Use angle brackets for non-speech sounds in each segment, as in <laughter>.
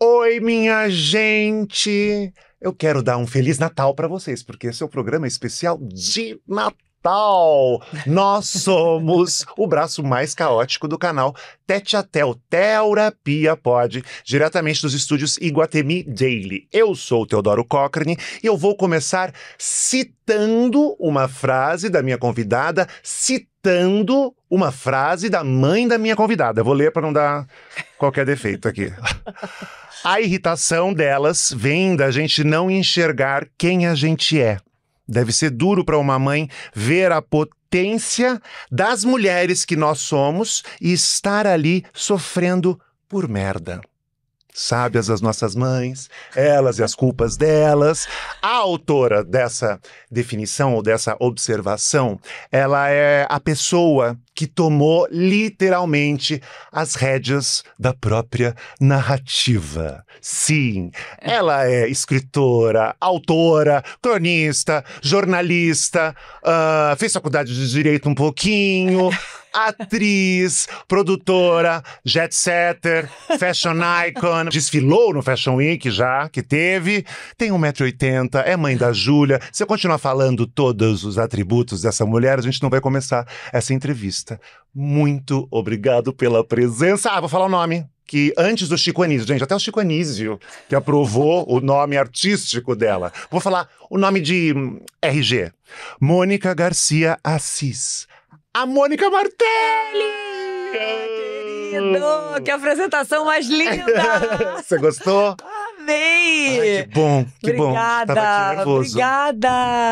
Oi, minha gente! Eu quero dar um Feliz Natal para vocês, porque esse é o programa especial de Natal. Natal. Nós somos o braço mais caótico do canal Tete a Tel, Terapia Pod, diretamente dos estúdios Iguatemi Daily. Eu sou o Teodoro Cochrane e eu vou começar citando uma frase da minha convidada, citando uma frase da mãe da minha convidada. Eu vou ler para não dar qualquer defeito aqui. A irritação delas vem da gente não enxergar quem a gente é. Deve ser duro para uma mãe ver a potência das mulheres que nós somos e estar ali sofrendo por merda. Sábias das nossas mães, elas e as culpas delas. A autora dessa definição ou dessa observação, ela é a pessoa que tomou literalmente as rédeas da própria narrativa. Sim, é. ela é escritora, autora, cronista, jornalista, uh, fez faculdade de direito um pouquinho. <laughs> atriz, produtora, jet setter, fashion icon. Desfilou no Fashion Week já, que teve. Tem 1,80m, é mãe da Júlia. Se eu continuar falando todos os atributos dessa mulher, a gente não vai começar essa entrevista. Muito obrigado pela presença. Ah, vou falar o nome que antes do Chico Anísio, gente, até o Chico Anísio que aprovou o nome artístico dela. Vou falar o nome de hum, RG. Mônica Garcia Assis a Mônica Martelli! Querido, que apresentação mais linda! <laughs> Você gostou? Amei! Ai, que bom, que obrigada, bom. Obrigada,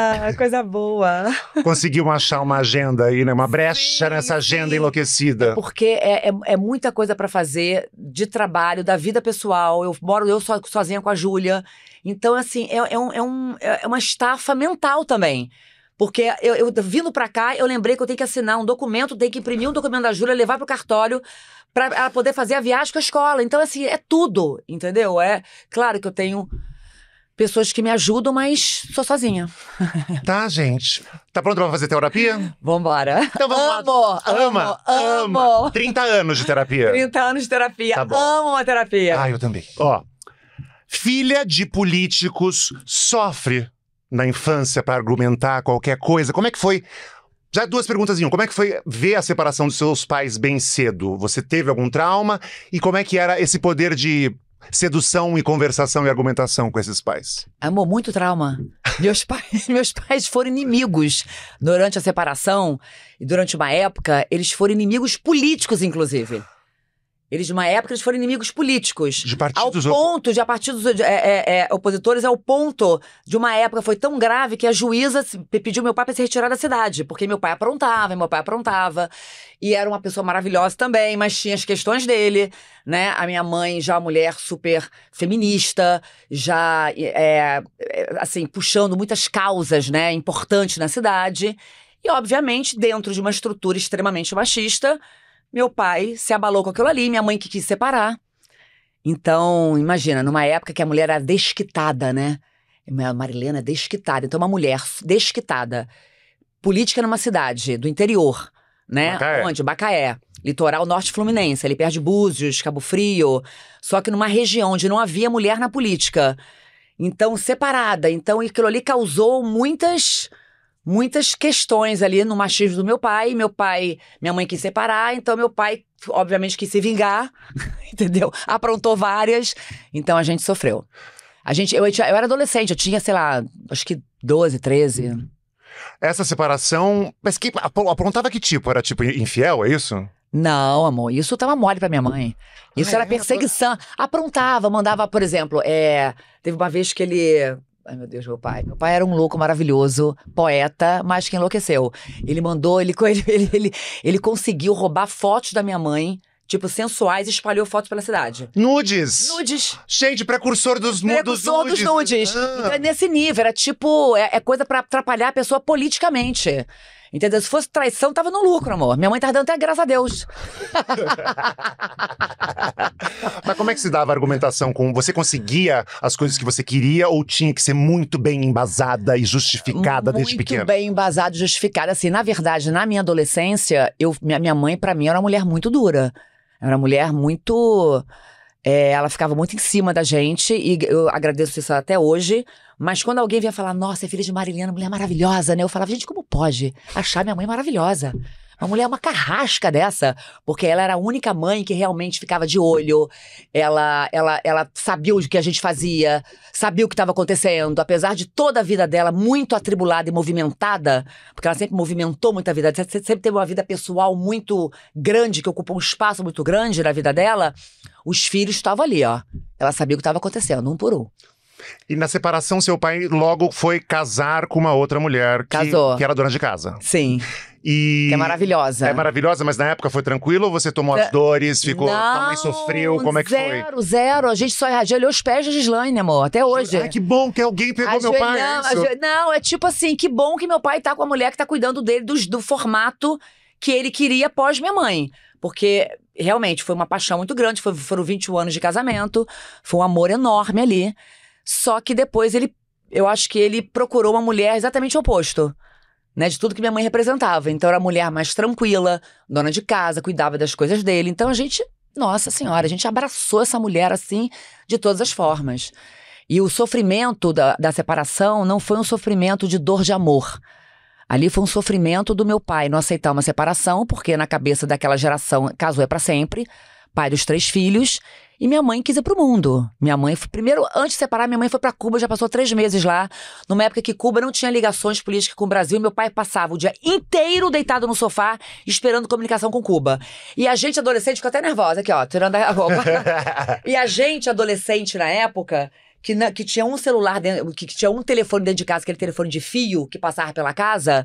Obrigada! Coisa boa. Conseguiu achar uma agenda aí, né? Uma brecha sim, nessa agenda sim. enlouquecida. É porque é, é, é muita coisa para fazer de trabalho, da vida pessoal. Eu moro eu sozinha com a Júlia. Então, assim, é, é, um, é, um, é uma estafa mental também porque eu, eu vindo para cá, eu lembrei que eu tenho que assinar um documento, tenho que imprimir um documento da Júlia, levar pro cartório para ela poder fazer a viagem com a escola. Então, assim, é tudo, entendeu? É claro que eu tenho pessoas que me ajudam, mas sou sozinha. <laughs> Tá, gente. Tá pronto pra fazer terapia? Vambora. Então vamos amo, lá. Ama, amo, ama. 30 anos de terapia. 30 anos de terapia. Tá bom. Amo a terapia. Ah, eu também. Ó, filha de políticos sofre na infância para argumentar qualquer coisa? Como é que foi? Já duas perguntas em um. Como é que foi ver a separação dos seus pais bem cedo? Você teve algum trauma? E como é que era esse poder de sedução e conversação e argumentação com esses pais? Amor, muito trauma. Meus <laughs> pais, meus pais foram inimigos durante a separação e durante uma época, eles foram inimigos políticos, inclusive. Eles, de uma época, eles foram inimigos políticos. De partidos... Ao ponto de, a partidos de, é, é, é, opositores, ao ponto de uma época foi tão grave que a juíza pediu meu pai para se retirar da cidade. Porque meu pai aprontava, meu pai aprontava. E era uma pessoa maravilhosa também, mas tinha as questões dele, né? A minha mãe, já mulher super feminista, já, é, é, assim, puxando muitas causas, né? Importantes na cidade. E, obviamente, dentro de uma estrutura extremamente machista meu pai se abalou com aquilo ali, minha mãe que quis separar. Então, imagina, numa época que a mulher era desquitada, né? A Marilena é desquitada. Então, uma mulher desquitada, política numa cidade do interior, né? Bacaé. Onde? Bacaé. Litoral norte fluminense, ali perto de Búzios, Cabo Frio. Só que numa região onde não havia mulher na política. Então, separada. Então, aquilo ali causou muitas muitas questões ali no machismo do meu pai. Meu pai, minha mãe quis separar, então meu pai, obviamente, quis se vingar, <laughs> entendeu? Aprontou várias, então a gente sofreu. A gente, eu, eu era adolescente, eu tinha, sei lá, acho que 12, 13. Essa separação. Mas que aprontava que tipo? Era tipo infiel, é isso? Não, amor, isso tava mole pra minha mãe. Isso era perseguição. Aprontava, mandava, por exemplo, é, teve uma vez que ele Ai, meu Deus, meu pai. Meu pai era um louco maravilhoso, poeta, mas que enlouqueceu. Ele mandou, ele, <laughs> ele, ele, ele conseguiu roubar fotos da minha mãe tipo, sensuais espalhou fotos pela cidade. Nudes! Nudes! Gente, precursor dos, precursor dos nudes! Precursor dos nudes! Ah. Então, é nesse nível, era tipo, é, é coisa para atrapalhar a pessoa politicamente. Entendeu? Se fosse traição, tava no lucro, amor. Minha mãe tava dando até graças a Deus. <laughs> Mas como é que se dava a argumentação com você conseguia as coisas que você queria ou tinha que ser muito bem embasada e justificada muito desde pequena? Muito bem embasada e justificada. Assim, na verdade, na minha adolescência, eu, minha, minha mãe, para mim, era uma mulher muito dura. Era uma mulher muito é, ela ficava muito em cima da gente e eu agradeço isso até hoje. Mas quando alguém vinha falar, nossa, é filha de Marilena, mulher maravilhosa, né? Eu falava, gente, como pode achar minha mãe maravilhosa? Uma mulher, é uma carrasca dessa, porque ela era a única mãe que realmente ficava de olho, ela ela, ela sabia o que a gente fazia, sabia o que estava acontecendo, apesar de toda a vida dela muito atribulada e movimentada, porque ela sempre movimentou muito a vida, sempre teve uma vida pessoal muito grande, que ocupou um espaço muito grande na vida dela, os filhos estavam ali, ó. Ela sabia o que estava acontecendo, um por um. E na separação, seu pai logo foi casar com uma outra mulher que, Casou. que era dona de casa. Sim. E que é maravilhosa. É maravilhosa, mas na época foi tranquilo? Você tomou as dores, ficou. Não, também sofreu? Como é que zero, foi? Zero, zero. A gente só ajoelhou os pés da Gislaine, amor, até hoje. Ai, que bom que alguém pegou meu pai. Não, é não, é tipo assim, que bom que meu pai tá com a mulher que tá cuidando dele, do, do formato que ele queria pós minha mãe. Porque realmente foi uma paixão muito grande, foi, foram 21 anos de casamento, foi um amor enorme ali. Só que depois ele, eu acho que ele procurou uma mulher exatamente o oposto. Né, de tudo que minha mãe representava. Então era a mulher mais tranquila, dona de casa, cuidava das coisas dele. Então a gente, nossa senhora, a gente abraçou essa mulher assim de todas as formas. E o sofrimento da, da separação não foi um sofrimento de dor de amor. Ali foi um sofrimento do meu pai não aceitar uma separação, porque na cabeça daquela geração, casou é para sempre, pai dos três filhos, e minha mãe quis ir pro mundo. Minha mãe, foi, primeiro, antes de separar, minha mãe foi para Cuba, já passou três meses lá, numa época que Cuba não tinha ligações políticas com o Brasil. Meu pai passava o dia inteiro deitado no sofá, esperando comunicação com Cuba. E a gente, adolescente, ficou até nervosa aqui, ó, tirando a roupa. <laughs> e a gente, adolescente na época, que, na, que tinha um celular, dentro, que, que tinha um telefone dentro de casa, aquele telefone de fio que passava pela casa,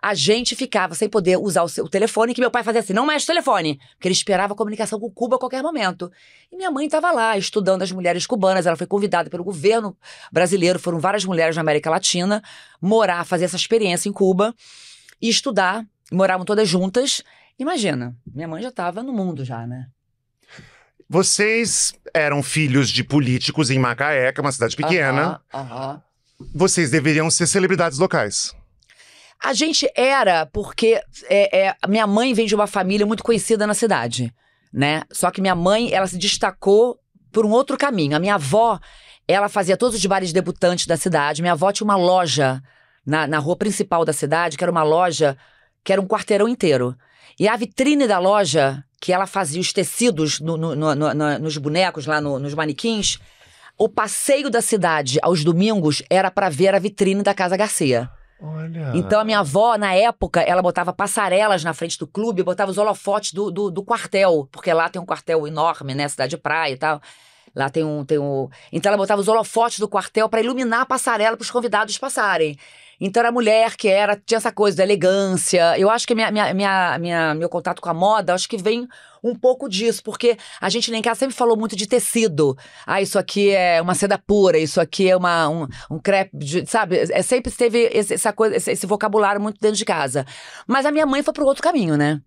a gente ficava sem poder usar o, seu, telefone, que meu pai fazia assim, não mexe o telefone, porque ele esperava a comunicação com Cuba a qualquer momento. E minha mãe estava lá, estudando as mulheres cubanas, ela foi convidada pelo governo brasileiro, foram várias mulheres na América Latina, morar, fazer essa experiência em Cuba, e estudar, moravam todas juntas. Imagina, minha mãe já estava no mundo já, né? Vocês eram filhos de políticos em Macaé, que é uma cidade pequena. Uh -huh. Vocês deveriam ser celebridades locais. A gente era, porque é, é, minha mãe vem de uma família muito conhecida na cidade, né? Só que minha mãe, ela se destacou por um outro caminho. A minha avó, ela fazia todos os bares debutantes da cidade. Minha avó tinha uma loja na, na rua principal da cidade, que era uma loja que era um quarteirão inteiro. E a vitrine da loja que ela fazia os tecidos no, no, no, nos bonecos, lá nos manequins. O passeio da cidade aos domingos era para ver a vitrine da Casa Garcia. Olha. Então a minha avó, na época, ela botava passarelas na frente do clube, botava os holofotes do, do, do quartel, porque lá tem um quartel enorme, né? Cidade de praia e tal. Lá tem um. Tem um... Então ela botava os holofotes do quartel para iluminar a passarela para os convidados passarem. Então era mulher que era, tinha essa coisa da elegância. Eu acho que minha, minha, minha, minha, meu contato com a moda, acho que vem um pouco disso, porque a gente nem casa sempre falou muito de tecido. Ah, isso aqui é uma seda pura, isso aqui é uma, um, um crepe, de, sabe? É, é, sempre teve esse, essa coisa, esse, esse vocabulário muito dentro de casa. Mas a minha mãe foi pro outro caminho, né?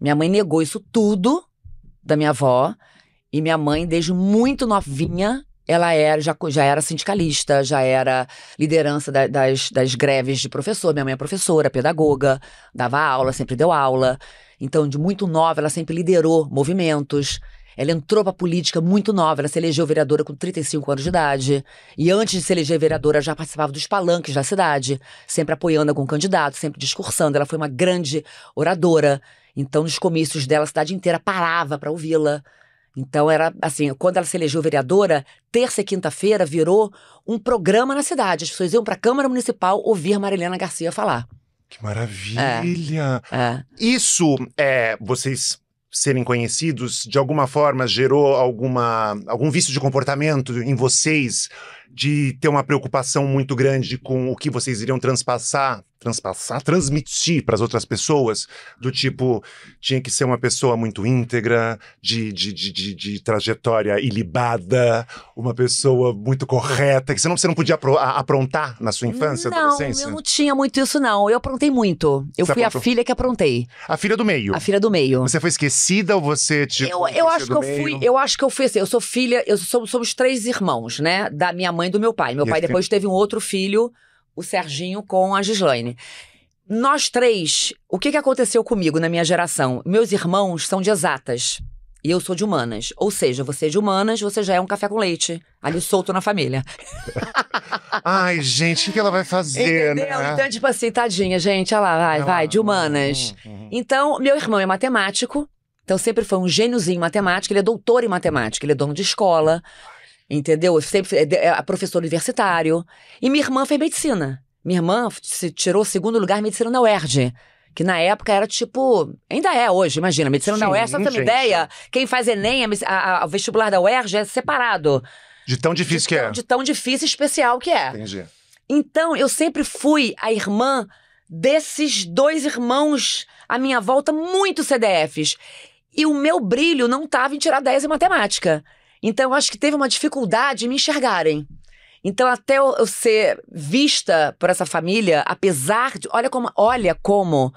Minha mãe negou isso tudo da minha avó. E minha mãe, desde muito novinha, ela era, já, já era sindicalista, já era liderança da, das, das greves de professor. Minha mãe é professora, pedagoga, dava aula, sempre deu aula. Então, de muito nova, ela sempre liderou movimentos. Ela entrou pra política muito nova, ela se elegeu vereadora com 35 anos de idade. E antes de se eleger vereadora, já participava dos palanques da cidade, sempre apoiando algum candidato, sempre discursando. Ela foi uma grande oradora. Então, nos comícios dela, a cidade inteira parava para ouvi-la. Então era assim, quando ela se elegeu vereadora, terça e quinta-feira virou um programa na cidade. As pessoas iam para a Câmara Municipal ouvir Marilena Garcia falar. Que maravilha! É, é. Isso é vocês serem conhecidos de alguma forma gerou alguma algum vício de comportamento em vocês de ter uma preocupação muito grande com o que vocês iriam transpassar transpassar, transmitir para as outras pessoas, do tipo, tinha que ser uma pessoa muito íntegra, de, de, de, de, de trajetória ilibada, uma pessoa muito correta, que você não, você não podia aprontar na sua infância, não, adolescência? Não, eu não tinha muito isso, não. Eu aprontei muito. Eu você fui aprontou? a filha que aprontei. A filha do meio? A filha do meio. Você foi esquecida ou você, tipo, eu, eu acho que eu fui Eu acho que eu fui assim, eu sou filha, eu sou, somos três irmãos, né? Da minha mãe e do meu pai. Meu e pai é depois tem... teve um outro filho o Serginho com a Gislaine. Nós três, o que, que aconteceu comigo na minha geração? Meus irmãos são de exatas e eu sou de humanas. Ou seja, você é de humanas, você já é um café com leite. Ali solto na família. <laughs> Ai, gente, o que ela vai fazer, Entendeu? né? Então, tipo assim, tadinha, gente, olha lá, vai, vai, de humanas. Então, meu irmão é matemático. Então, sempre foi um gêniozinho em matemática. Ele é doutor em matemática, ele é dono de escola. Entendeu? Eu sempre é, é professor universitário. E minha irmã fez medicina. Minha irmã se tirou segundo lugar em medicina na UERJ. Que na época era tipo. Ainda é hoje, imagina. Medicina Sim, na UERJ, só pra ter uma ideia, quem faz Enem, o vestibular da UERJ é separado. De tão difícil de que é. De tão difícil e especial que é. Entendi. Então, eu sempre fui a irmã desses dois irmãos à minha volta, muito CDFs. E o meu brilho não estava em tirar 10 em matemática. Então, eu acho que teve uma dificuldade em me enxergarem. Então, até eu ser vista por essa família, apesar de. Olha como, olha como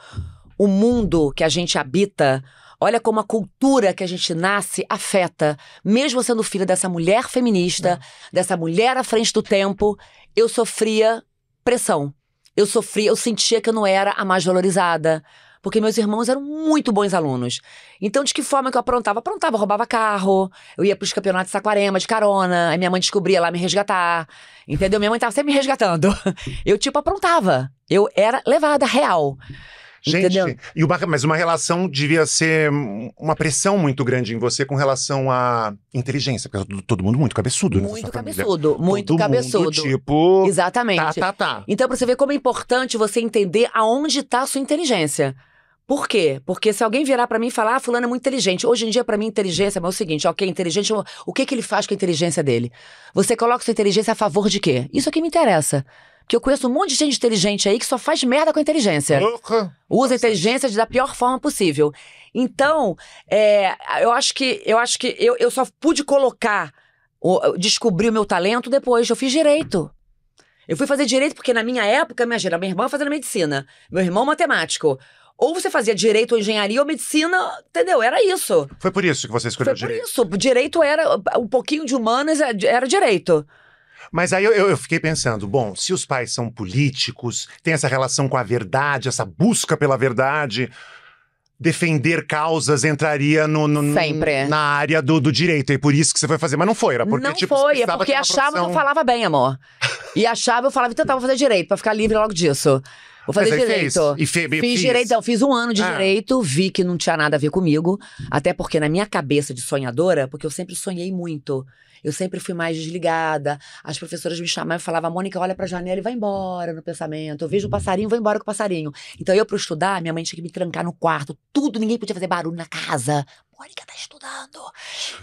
o mundo que a gente habita, olha como a cultura que a gente nasce afeta. Mesmo sendo filha dessa mulher feminista, é. dessa mulher à frente do tempo, eu sofria pressão. Eu sofria, eu sentia que eu não era a mais valorizada, porque meus irmãos eram muito bons alunos. Então, de que forma que eu aprontava? Aprontava, roubava carro, eu ia pros campeonatos de Saquarema de carona, aí minha mãe descobria lá me resgatar, entendeu? Minha mãe tava sempre me resgatando. <laughs> Eu, tipo, aprontava. Eu era levada real. Gente, Entendeu? e o, mas uma relação devia ser uma pressão muito grande em você com relação à inteligência, porque todo mundo muito cabeçudo, né? Muito cabeçudo, família. muito todo cabeçudo. Mundo, tipo. Exatamente. Tá, tá, tá. Então, pra você ver como é importante você entender aonde tá a sua inteligência. Por quê? Porque se alguém virar para mim e falar, ah, fulano é muito inteligente. Hoje em dia, para mim, inteligência é o seguinte, ok, inteligente, o que, que ele faz com a inteligência dele? Você coloca sua inteligência a favor de quê? Isso é que me interessa. Que eu conheço um monte de gente inteligente aí que só faz merda com a inteligência. Louca. Usa a inteligência da pior forma possível. Então, é, eu acho que eu acho que eu, eu só pude colocar, descobrir o meu talento depois. Eu fiz direito. Eu fui fazer direito porque na minha época, imagina, minha irmã fazendo medicina, meu irmão matemático. Ou você fazia direito ou engenharia ou medicina, entendeu? Era isso. Foi por isso que você escolheu Foi direito. Foi por isso. Direito era um pouquinho de humanas, é, era direito. Mas aí eu, eu, fiquei pensando, bom, se os pais são políticos, tem essa relação com a verdade, essa busca pela verdade, defender causas entraria no, no na área do, do, direito. E por isso que você foi fazer. Mas não foi, era porque Não tipo, foi, é porque achava profissão... que eu falava bem, amor. E achava, eu falava, então tá, vou fazer direito, pra ficar livre logo disso. Vou fazer Mas é direito. Fez, e fe, fiz, fiz direito, eu fiz um ano de ah. direito, vi que não tinha nada a ver comigo. Até porque na minha cabeça de sonhadora, porque eu sempre sonhei muito. Eu sempre fui mais desligada. As professoras me chamavam e falavam, Mônica, olha pra janela e vai embora no pensamento. Eu vejo um passarinho, vou embora com o passarinho. Então eu, pra estudar, minha mãe tinha que me trancar no quarto. Tudo, ninguém podia fazer barulho na casa. Mônica tá estudando.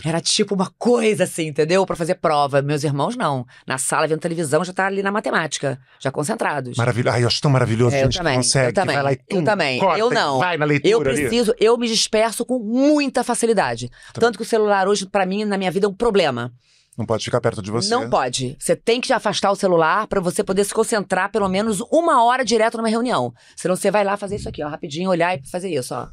Era tipo uma coisa assim, entendeu? Para fazer prova. Meus irmãos não. Na sala, vendo televisão, já tá ali na matemática, já concentrados. Maravilhoso, Ai, eu acho tão maravilhoso, é, gente, também, consegue. Eu também. Vai lá e tum, eu também. Corta, eu não. Vai na leitura. Eu preciso, ali. eu me disperso com muita facilidade. Tá Tanto que o celular hoje, para mim, na minha vida, é um problema. Não pode ficar perto de você. Não pode. Você tem que afastar o celular para você poder se concentrar pelo menos uma hora direto numa reunião. Senão você vai lá fazer isso aqui, ó, rapidinho, olhar e fazer isso, ó.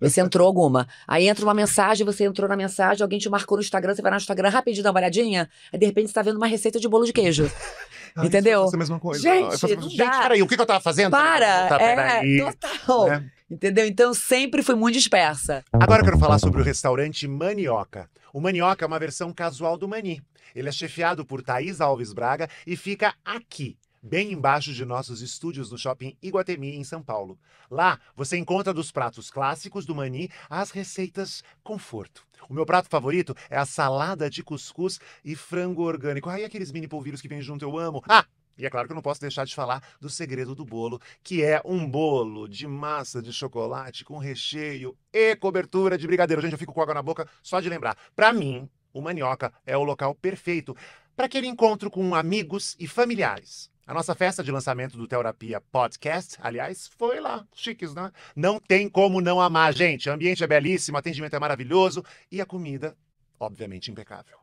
Você entrou alguma. Aí entra uma mensagem, você entrou na mensagem, alguém te marcou no Instagram, você vai no Instagram rapidinho, dá uma olhadinha, aí de repente você tá vendo uma receita de bolo de queijo. <laughs> Ah, Entendeu? Isso, é a mesma coisa. Gente, eu não gente peraí, o que, que eu tava fazendo? Para! Tá, é, total. É. Entendeu? Então sempre fui muito dispersa. Agora eu quero falar sobre o restaurante Manioca. O Manioca é uma versão casual do Mani. Ele é chefiado por Thaís Alves Braga e fica aqui, bem embaixo de nossos estúdios no shopping Iguatemi, em São Paulo. Lá você encontra dos pratos clássicos do Mani às receitas conforto. O meu prato favorito é a salada de cuscuz e frango orgânico. Ai, e aqueles mini polvilhos que vem junto, eu amo. Ah! E é claro que eu não posso deixar de falar do segredo do bolo, que é um bolo de massa de chocolate com recheio e cobertura de brigadeiro. Gente, eu fico com água na boca só de lembrar. Para mim, o Manioca é o local perfeito para aquele encontro com amigos e familiares. A nossa festa de lançamento do Terapia Podcast, aliás, foi lá. Chiques, né? Não tem como não amar, gente. O ambiente é belíssimo, o atendimento é maravilhoso e a comida, obviamente, impecável.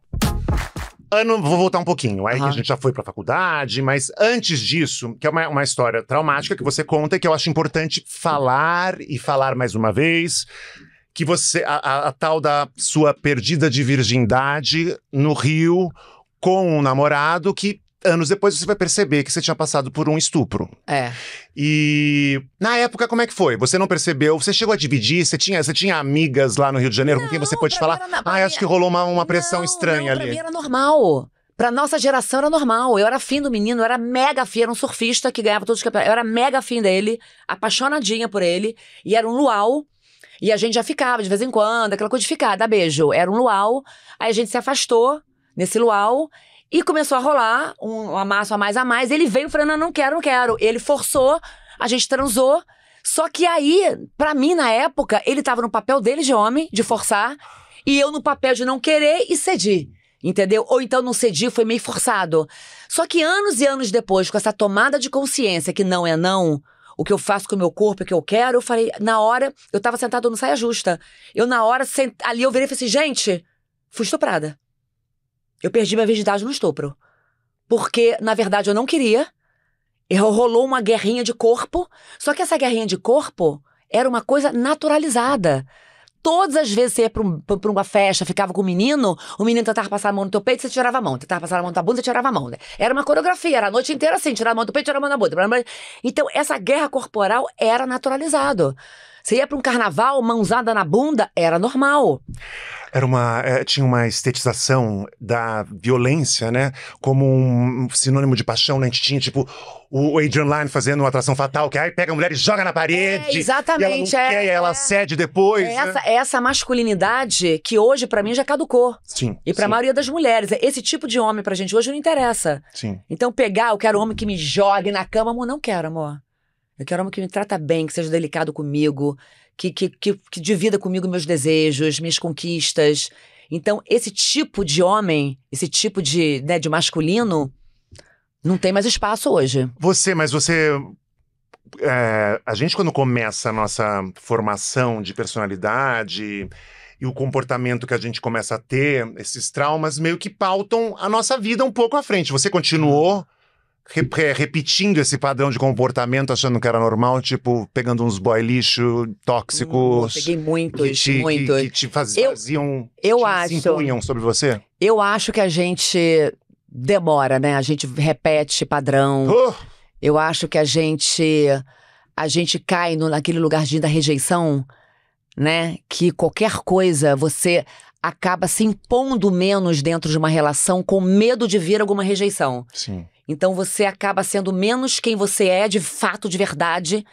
Ano, vou voltar um pouquinho. Aí uhum. a gente já foi pra faculdade, mas antes disso, que é uma, uma história traumática que você conta, que eu acho importante falar e falar mais uma vez que você a, a, a, tal da sua perdida de virgindade no Rio com um namorado que anos depois você vai perceber que você tinha passado por um estupro. É. E na época, como é que foi? Você não percebeu? Você chegou a dividir? Você tinha, você tinha amigas lá no Rio de Janeiro não, com quem você pôde falar? Na... Ah, acho que rolou uma, uma pressão não, estranha não, ali. Pra mim era normal. Pra nossa geração era normal. Eu era fim do menino, eu era mega fim, era um surfista que ganhava todos os campeonatos. Eu era mega fim dele, apaixonadinha por ele, e era um luau. E a gente já ficava de vez em quando, aquela coisa de ficar, beijo. Era um luau, aí a gente se afastou nesse luau. E começou a rolar um amasso a mais a mais. Ele veio falando, não quero, não quero. Ele forçou, a gente transou. Só que aí, para mim, na época, ele tava no papel dele de homem, de forçar, e eu no papel de não querer e cedi. Entendeu? Ou então não cedi, foi meio forçado. Só que anos e anos depois, com essa tomada de consciência que não é não, o que eu faço com o meu corpo, o que eu quero, eu falei, na hora, eu tava sentado no saia justa. Eu, na hora, sent... ali eu virei e falei assim, gente, fui estuprada. Eu perdi minha virgindade no estupro. Porque, na verdade, eu não queria. E rolou uma guerrinha de corpo. Só que essa guerrinha de corpo era uma coisa naturalizada. Todas as vezes você ia pra, um, pra uma festa, ficava com o um menino, o menino tentava passar a mão no teu peito, você tirava a mão. Tentava passar a mão na tua bunda, você tirava a mão. Né? Era uma coreografia, era a noite inteira assim, tirar a mão do peito, tirar a mão na bunda. Então, essa guerra corporal era naturalizada. Você ia pra um carnaval, mãozada na bunda, era normal era uma, é, tinha uma estetização da violência, né? Como um sinônimo de paixão, né? A gente tinha, tipo, o Adrian Lyne fazendo uma atração fatal, que aí pega a mulher e joga na é, parede. É, exatamente. E ela, não é, quer, ela é. cede depois. Né. É né? essa, essa masculinidade que hoje, para mim, já caducou. Sim. E pra a maioria das mulheres. Esse tipo de homem pra gente hoje não interessa. Sim. Então, pegar, eu quero um homem que me jogue na cama, amor, não quero, amor. Eu quero um homem que me trata bem, que seja delicado comigo, que, que, que, que divida comigo meus desejos, minhas conquistas. Então, esse tipo de homem, esse tipo de, né, de masculino, não tem mais espaço hoje. Você, mas você é, a gente quando começa a nossa formação de personalidade e o comportamento que a gente começa a ter, esses traumas meio que pautam a nossa vida um pouco à frente. Você continuou repetindo esse padrão de comportamento, achando que era normal, tipo, pegando uns boy lixo tóxicos. Hum, peguei muitos, que te, muitos. Que, que te faz, eu, faziam, eu te, acho, se impunham sobre você? Eu acho que a gente demora, né? A gente repete padrão. Eu acho que a gente a gente cai no, naquele lugarzinho da rejeição, né? Que qualquer coisa você acaba se impondo menos dentro de uma relação com medo de vir alguma rejeição. Sim. Então você acaba sendo menos quem você é de fato, de verdade,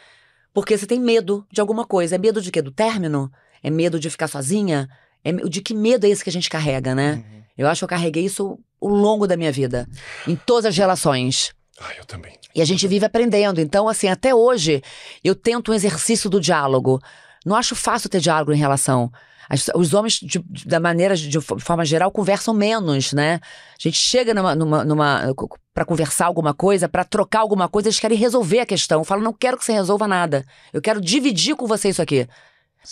porque você tem medo de alguma coisa. É medo de quê? Do término? É medo de ficar sozinha? É, de que medo é esse que a gente carrega, né? Uhum. Eu acho que eu carreguei isso ao longo da minha vida, em todas as relações. Ah, eu também. E a gente vive aprendendo. Então, assim, até hoje, eu tento um exercício do diálogo. Não acho fácil ter diálogo em relação. As, os homens, de, de, da maneira, de, de, forma geral, conversam menos, né? A gente chega numa, numa, numa para conversar alguma coisa, para trocar alguma coisa, eles querem resolver a questão. Falo, não quero que você resolva nada. Eu quero dividir com você isso aqui.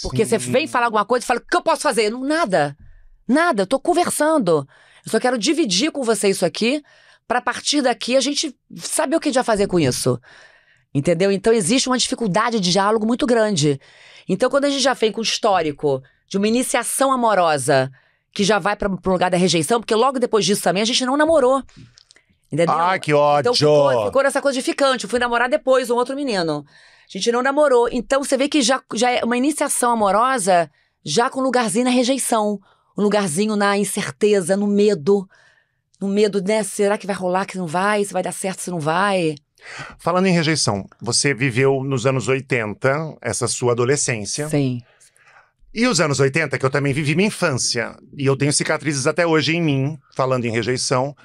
Porque Sim. você vem falar alguma coisa e fala, o que eu posso fazer? nada. Nada, eu tô conversando. Eu só quero dividir com você isso aqui, para partir daqui a gente saber o que a gente vai fazer com isso. Entendeu? Então existe uma dificuldade de diálogo muito grande. Então, quando a gente já vem com histórico de uma iniciação amorosa que já vai para um lugar da rejeição, porque logo depois disso também a gente não namorou. Entendeu? Ah, que ódio! Então ficou, ficou nessa coisa de ficante. Eu fui namorar depois um outro menino. A gente não namorou. Então você vê que já, já é uma iniciação amorosa já com um lugarzinho na rejeição. Um lugarzinho na incerteza, no medo. No medo, né? Será que vai rolar, que não vai? Se vai dar certo, se não vai? Falando em rejeição, você viveu nos anos 80 essa sua adolescência. Sim. E os anos 80, que eu também vivi minha infância, e eu tenho cicatrizes até hoje em mim, falando em rejeição,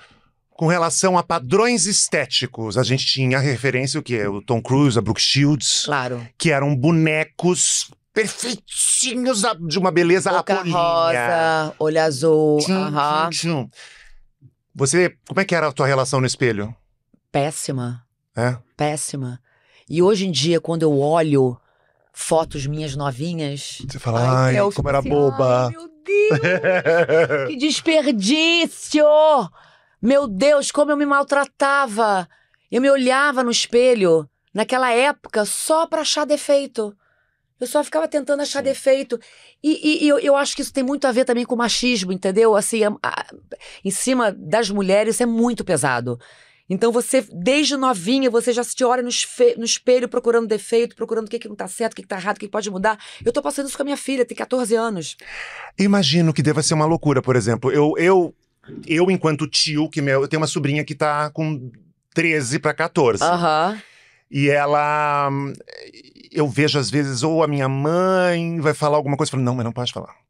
com relação a padrões estéticos. A gente tinha referência o que o Tom Cruise, a Brooke Shields, claro. que eram bonecos perfeitinhos de uma beleza Boca rosa, olho azul, tchum, uh tchum, tchum. Você, como é que era a tua relação no espelho? Péssima. É? Péssima. E hoje em dia, quando eu olho fotos minhas novinhas. Você fala, ai, ai é como era boba. Ai, meu Deus! <laughs> que desperdício! Meu Deus, como eu me maltratava! Eu me olhava no espelho, naquela época, só para achar defeito. Eu só ficava tentando achar Sim. defeito. E, e, e eu, eu, acho que isso tem muito a ver também com machismo, entendeu? Assim, a, a, em cima das mulheres, isso é muito pesado. Então você, desde novinha, você já se olha no, no espelho procurando defeito, procurando o que, que não tá certo, o que, que tá errado, o que, que pode mudar. Eu tô passando isso com a minha filha, tem 14 anos. Imagino que deva ser uma loucura, por exemplo. Eu, eu, eu enquanto tio, que meu, eu tenho uma sobrinha que tá com 13 para 14. Aham. Uhum. E ela. Eu vejo às vezes, ou a minha mãe vai falar alguma coisa, falando não, mas não pode falar.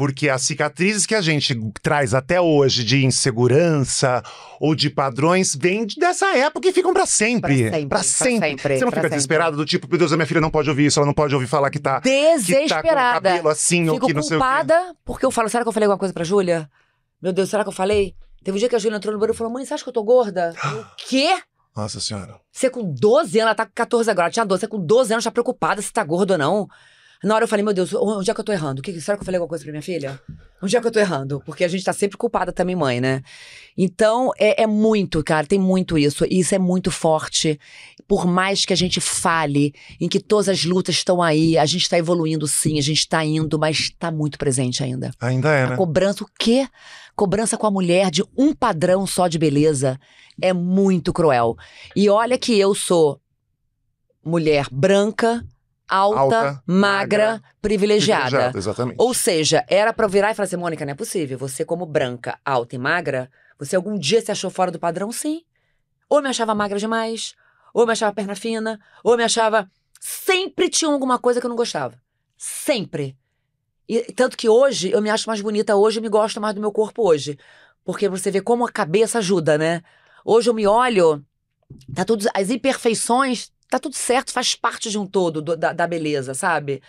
Porque as cicatrizes que a gente traz até hoje de insegurança ou de padrões vêm dessa época e ficam para sempre. Para sempre, sempre. sempre. Você não fica sempre. desesperada do tipo, meu Deus, a minha filha não pode ouvir isso, ela não pode ouvir falar que tá desesperada. Que tá com cabelo assim Fico ou que não sei o quê. porque eu falo, será que eu falei alguma coisa para Júlia? Meu Deus, será que eu falei? Teve um dia que a Júlia entrou no banheiro e falou: "Mãe, você acha que eu tô gorda?" o <gasps> quê? Nossa senhora. Você é com 12 anos, ela tá com 14 agora, ela tinha 12, você é com 12 anos já tá preocupada se tá gorda ou não. Na hora eu falei, meu Deus, onde é que eu tô errando? Que, será que eu falei alguma coisa pra minha filha? Onde é que eu tô errando? Porque a gente tá sempre culpada também, mãe, né? Então, é, é muito, cara, tem muito isso. E isso é muito forte. Por mais que a gente fale em que todas as lutas estão aí, a gente tá evoluindo sim, a gente tá indo, mas tá muito presente ainda. Ainda é, né? A cobrança, o quê? Cobrança com a mulher de um padrão só de beleza é muito cruel. E olha que eu sou mulher branca, alta, alta magra, magra privilegiada. privilegiada. Exatamente. Ou seja, era para virar e falar assim, Mônica, não é possível. Você, como branca, alta e magra, você algum dia se achou fora do padrão? Sim. Ou me achava magra demais, ou me achava perna fina, ou me achava. Sempre tinha alguma coisa que eu não gostava. Sempre. E, tanto que hoje eu me acho mais bonita hoje, eu me gosto mais do meu corpo hoje. Porque você vê como a cabeça ajuda, né? Hoje eu me olho, tá tudo. As imperfeições tá tudo certo, faz parte de um todo do, da, da, beleza, sabe?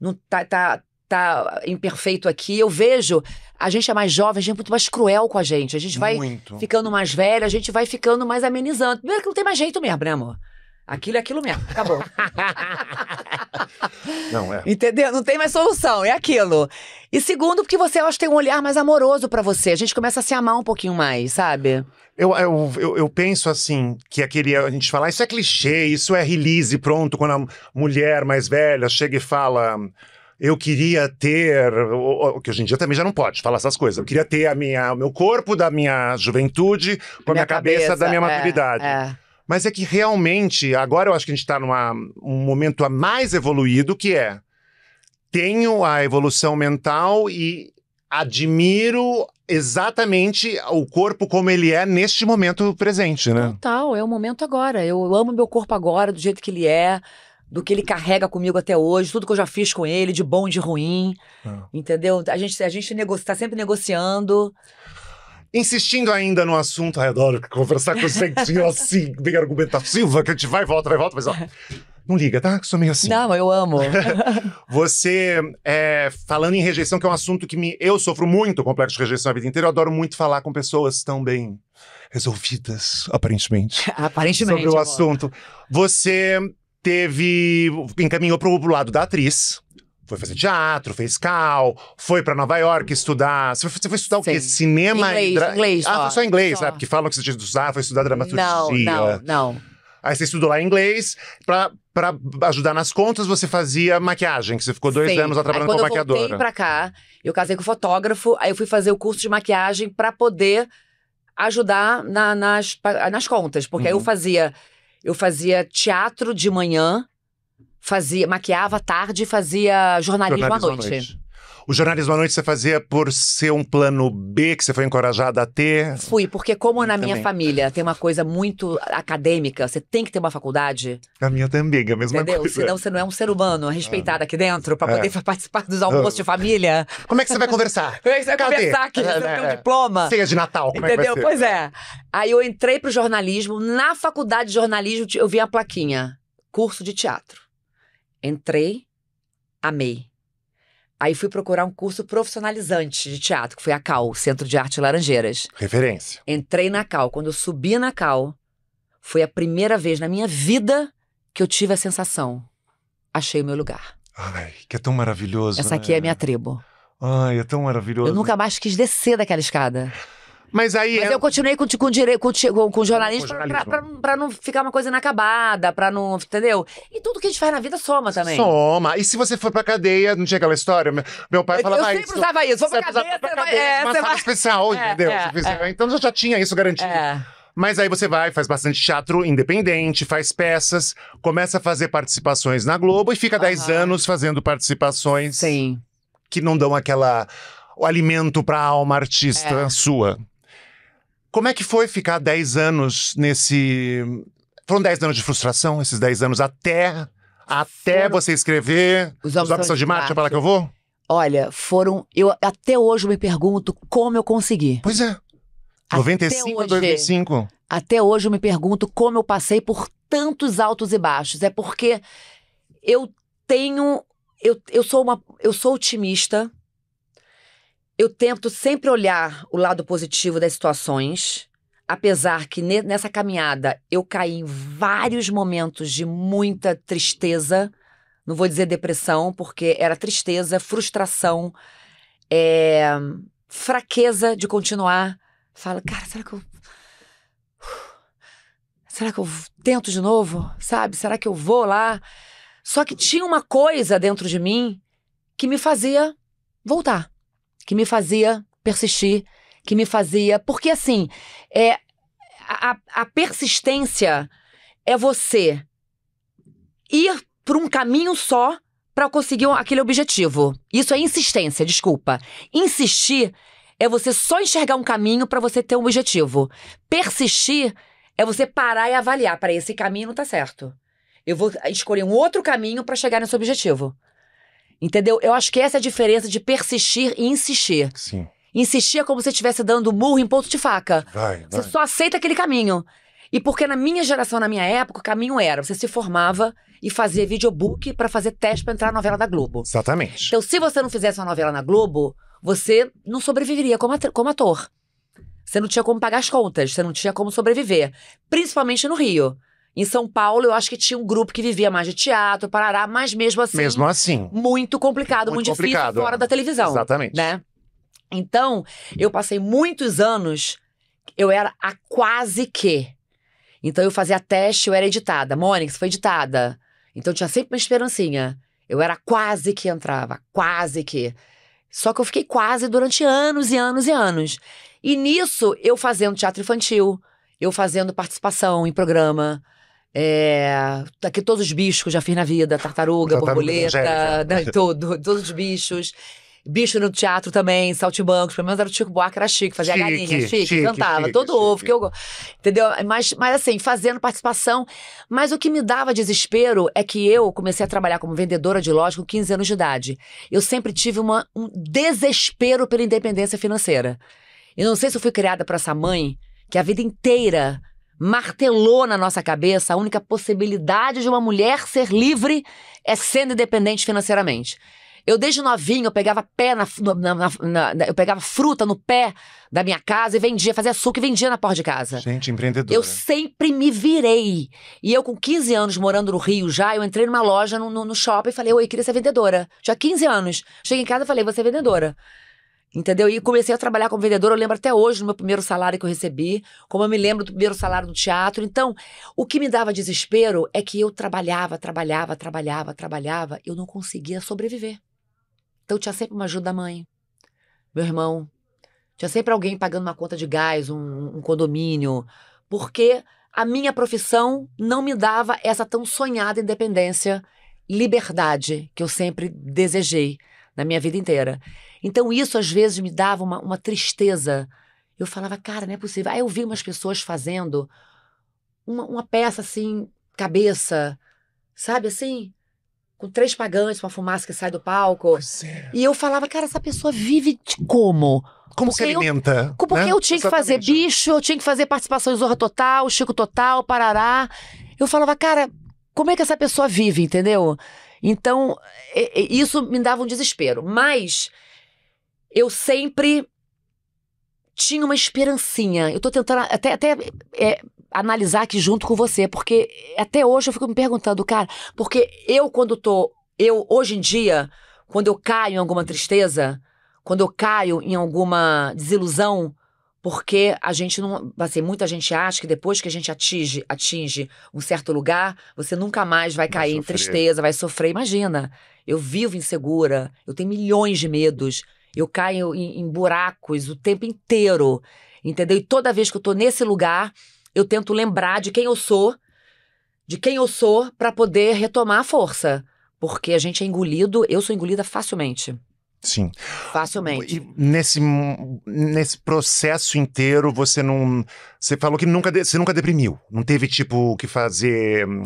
Não tá, tá, tá imperfeito aqui. Eu vejo, a gente é mais jovem, a gente é muito mais cruel com a gente. A gente vai muito. ficando mais velha, a gente vai ficando mais amenizando. Primeiro que não tem mais jeito mesmo, né, amor? Aquilo é aquilo mesmo, acabou. <laughs> não é. Entendeu? Não tem mais solução, é aquilo. E segundo, porque você, eu acho, tem um olhar mais amoroso para você. A gente começa a se amar um pouquinho mais, sabe? Eu, eu, eu, eu, penso assim, que aquele é a gente fala, isso é clichê, isso é release, pronto, quando a mulher mais velha chega e fala. Eu queria ter, o que hoje em dia também já não pode falar essas coisas. Eu queria ter a minha, o meu corpo da minha juventude com a minha, cabeça, cabeça, da minha é, maturidade. É, Mas é que realmente, agora eu acho que a gente está num momento mais evoluído, que é tenho a evolução mental e admiro exatamente o corpo como ele é neste momento presente, né? Total, é o momento agora. Eu amo meu corpo agora, do jeito que ele é, do que ele carrega comigo até hoje, tudo que eu já fiz com ele, de bom e de ruim. É. Entendeu? A gente a gente está sempre negociando. Insistindo ainda no assunto, eu adoro conversar com você <laughs> assim, bem argumentativa, que a gente vai, volta, vai, volta, mas ó. Não liga, tá? sou meio assim. Não, eu amo. <laughs> você, é, falando em rejeição, que é um assunto que me, eu sofro muito, complexo de rejeição a vida inteira, eu adoro muito falar com pessoas tão bem resolvidas, aparentemente. <laughs> aparentemente. Sobre o amor. assunto. Você teve. encaminhou para o lado da atriz. Foi fazer teatro, fez cal, foi para Nova York estudar. Você foi, você foi estudar Sim. o quê? Cinema inglês, e. Dra... Inglês, ah, só, só inglês, só. né? Porque falam que você tinha que estudar, ah, foi estudar dramaturgia. Não, não, não. Aí você estudou lá inglês, pra, pra ajudar nas contas, você fazia maquiagem, que você ficou dois Sim. anos lá trabalhando como maquiadora. eu voltei pra cá, eu casei com fotógrafo, aí eu fui fazer o curso de maquiagem pra poder ajudar na, nas, nas contas. Porque uhum. aí eu uhum. fazia, eu fazia teatro de manhã, fazia maquiava à tarde e fazia jornalismo, jornalismo à noite. À noite. O jornalismo à noite você fazia por ser um plano B que você foi encorajada a ter? Fui, porque como na minha também. família tem uma coisa muito acadêmica, você tem que ter uma faculdade. A minha também, é a mesma entendeu? coisa. Senão você não é um ser humano respeitado ah. aqui dentro para poder é. participar dos almoços ah. de família. Como é que você vai conversar? <laughs> como é que você vai Cadê? conversar aqui? Você tem um é, é, diploma. Ceia de Natal, como entendeu? é que vai ser? Pois é. Aí eu entrei pro jornalismo, na faculdade de jornalismo eu vi a plaquinha, curso de teatro. Entrei, amei Aí fui procurar um curso profissionalizante de teatro, que foi a CAL, Centro de Arte Laranjeiras. Referência. Entrei na CAL. Quando eu subi na CAL, foi a primeira vez na minha vida que eu tive a sensação. Achei o meu lugar. Ai, que é tão maravilhoso. Essa aqui né? é a minha tribo. Ai, é tão maravilhoso. Eu nunca mais quis descer daquela escada. Mas aí. Mas é... eu continuei com, com, dire... com, com, com jornalismo, com Pra, pra, pra, não ficar uma coisa inacabada, pra não. Entendeu? E tudo que a gente faz na vida soma também. Soma. E se você for pra cadeia, não tinha aquela história? Meu pai falava eu, ah, eu sempre isso. usava isso. Vou pra cadeia, pra cadeia, é, uma sala especial, <laughs> é, entendeu? É, tipo então eu já tinha isso garantido. É. Mas aí você vai, faz bastante teatro independente, faz peças, começa a fazer participações na Globo e fica 10 uhum. anos fazendo participações Sim. que não dão aquela o alimento para a alma artista é. sua. Como é que foi ficar 10 anos nesse. Foram 10 anos de frustração, esses 10 anos até. Até foram... você escrever Os Opções de Marte para lá que eu vou? Olha, foram. Eu até hoje me pergunto como eu consegui. Pois é. 95 a 2005. Até hoje eu me pergunto como eu passei por tantos altos e baixos. É porque eu tenho. Eu, eu, sou, uma, eu sou otimista eu tento sempre olhar o lado positivo das situações, apesar que nessa caminhada eu caí em vários momentos de muita tristeza. Não vou dizer depressão, porque era tristeza, frustração, é, fraqueza de continuar. Fala, cara, será que eu. Será que eu tento de novo? Sabe? Será que eu vou lá? Só que tinha uma coisa dentro de mim que me fazia voltar que me fazia persistir, que me fazia. Porque assim, é, a, a persistência é você ir por um caminho só para conseguir aquele objetivo. Isso é insistência, desculpa. Insistir é você só enxergar um caminho para você ter um objetivo. Persistir é você parar e avaliar, para esse caminho não tá certo. Eu vou escolher um outro caminho para chegar nesse objetivo. Entendeu? Eu acho que essa é a diferença de persistir e insistir. Sim. Insistir é como se estivesse dando murro em ponto de faca. Vai, vai. Você só aceita aquele caminho. E porque na minha geração, na minha época, o caminho era: você se formava e fazia videobook para fazer teste para entrar na novela da Globo. Exatamente. Então, se você não fizesse uma novela na Globo, você não sobreviveria como, como ator. Você não tinha como pagar as contas, você não tinha como sobreviver. Principalmente no Rio. Em São Paulo, eu acho que tinha um grupo que vivia mais de teatro, parará, mas mesmo assim. Mesmo assim. Muito complicado, muito, muito complicado, difícil fora é. da televisão. Exatamente. Né? Então, eu passei muitos anos, eu era a quase que. Então, eu fazia teste, eu era editada. Mônica, você foi editada. Então, tinha sempre uma esperancinha. Eu era quase que entrava, quase que. Só que eu fiquei quase durante anos e anos e anos. E nisso, eu fazendo teatro infantil, eu fazendo participação em programa, é, tá aqui todos os bichos que eu já fiz na vida: tartaruga, tartaruga borboleta, <laughs> né, todo, todos os bichos. Bicho no teatro também, saltimbancos. Pelo menos era o Chico Buarque, era chique, fazia chique, galinha, chique, chique cantava, chique, todo chique. ovo que eu Entendeu? Mas, mas assim, fazendo participação. Mas o que me dava desespero é que eu comecei a trabalhar como vendedora de loja com 15 anos de idade. Eu sempre tive uma, um desespero pela independência financeira. Eu não sei se eu fui criada por essa mãe que a vida inteira martelou na nossa cabeça a única possibilidade de uma mulher ser livre é sendo independente financeiramente. Eu desde novinho, eu pegava pé na, na, na, na, eu pegava fruta no pé da minha casa e vendia, fazia suco e vendia na porta de casa. Gente, empreendedora. Eu sempre me virei. E eu com 15 anos morando no Rio já, eu entrei numa loja no, no, no shopping e falei, oi, eu queria ser vendedora. Tinha 15 anos. Cheguei em casa e falei, você é vendedora. Entendeu? E comecei a trabalhar como vendedor. eu lembro até hoje do meu primeiro salário que eu recebi, como eu me lembro do primeiro salário do teatro. Então, o que me dava desespero é que eu trabalhava, trabalhava, trabalhava, trabalhava, eu não conseguia sobreviver. Então, tinha sempre uma ajuda da mãe, meu irmão, tinha sempre alguém pagando uma conta de gás, um, um condomínio, porque a minha profissão não me dava essa tão sonhada independência, liberdade que eu sempre desejei na minha vida inteira. Então isso às vezes me dava uma, uma tristeza. Eu falava, cara, não é possível. Aí eu vi umas pessoas fazendo uma, uma peça assim, cabeça, sabe assim? Com três pagantes, uma fumaça que sai do palco. É. E eu falava, cara, essa pessoa vive de como? Como porque se alimenta? Eu, porque né? eu tinha que Exatamente. fazer bicho, eu tinha que fazer participação em Zorra Total, Chico Total, Parará. Eu falava, cara, como é que essa pessoa vive, entendeu? Então, é, é, isso me dava um desespero. Mas eu sempre tinha uma esperancinha. Eu tô tentando até, até é, analisar aqui junto com você, porque até hoje eu fico me perguntando, cara, porque eu quando tô. Eu, hoje em dia, quando eu caio em alguma tristeza, quando eu caio em alguma desilusão, porque a gente não. Assim, muita gente acha que depois que a gente atinge, atinge um certo lugar, você nunca mais vai, vai cair sofrer. em tristeza, vai sofrer. Imagina, eu vivo insegura, eu tenho milhões de medos, eu caio em, em buracos o tempo inteiro, entendeu? E toda vez que eu tô nesse lugar, eu tento lembrar de quem eu sou, de quem eu sou, para poder retomar a força. Porque a gente é engolido, eu sou engolida facilmente. Sim. Facilmente. E nesse, nesse processo inteiro, você não. Você falou que nunca, você nunca deprimiu. Não teve, tipo, que fazer hum,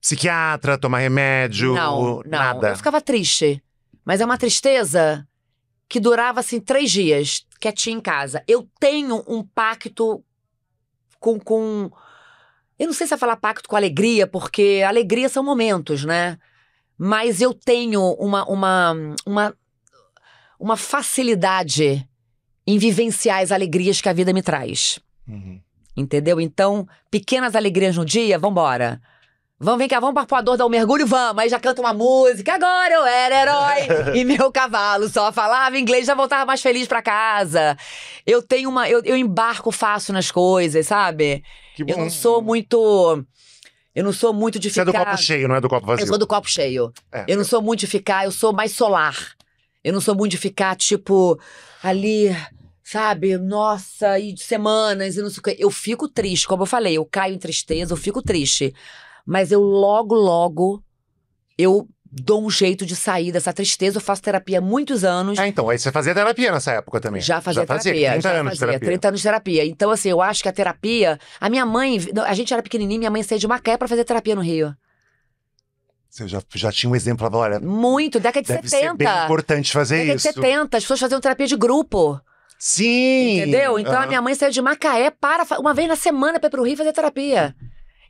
psiquiatra, tomar remédio, não, não. nada. Eu ficava triste. Mas é uma tristeza que durava, assim, três dias, quietinha em casa. Eu tenho um pacto com. com... Eu não sei se é falar pacto com alegria, porque alegria são momentos, né? Mas eu tenho uma, uma, uma uma facilidade em vivenciar as alegrias que a vida me traz. Uhum. Entendeu? Então, pequenas alegrias no dia, vambora. Vamos, vem cá, vamos para o dar um mergulho, vamos. Aí já canta uma música, agora eu era herói. <laughs> e meu cavalo só falava inglês, já voltava mais feliz para casa. Eu tenho uma. Eu, eu embarco fácil nas coisas, sabe? Que bom. Eu não sou muito. Eu não sou muito de ficar. Você é do copo cheio, não é do copo vazio? Eu sou do copo cheio. É, eu não sou muito de ficar, eu sou mais solar. Eu não sou muito de ficar, tipo, ali, sabe? Nossa, e de semanas e não sei o quê. Eu fico triste, como eu falei, eu caio em tristeza, eu fico triste. Mas eu logo, logo, eu dou um jeito de sair dessa tristeza. Eu faço terapia há muitos anos. Ah, então. Aí você fazia terapia nessa época também? Já fazia já terapia. Fazia 30 já anos fazia, terapia. 30 anos de terapia. Então, assim, eu acho que a terapia. A minha mãe. A gente era pequenininha, minha mãe saiu de Macaé para fazer terapia no Rio. Você já, já tinha um exemplo, olha. Muito, década de deve 70. Ser bem importante fazer década isso. Década de 70, as pessoas faziam terapia de grupo. Sim! Entendeu? Então uhum. a minha mãe saiu de Macaé para uma vez na semana para ir pro Rio fazer terapia.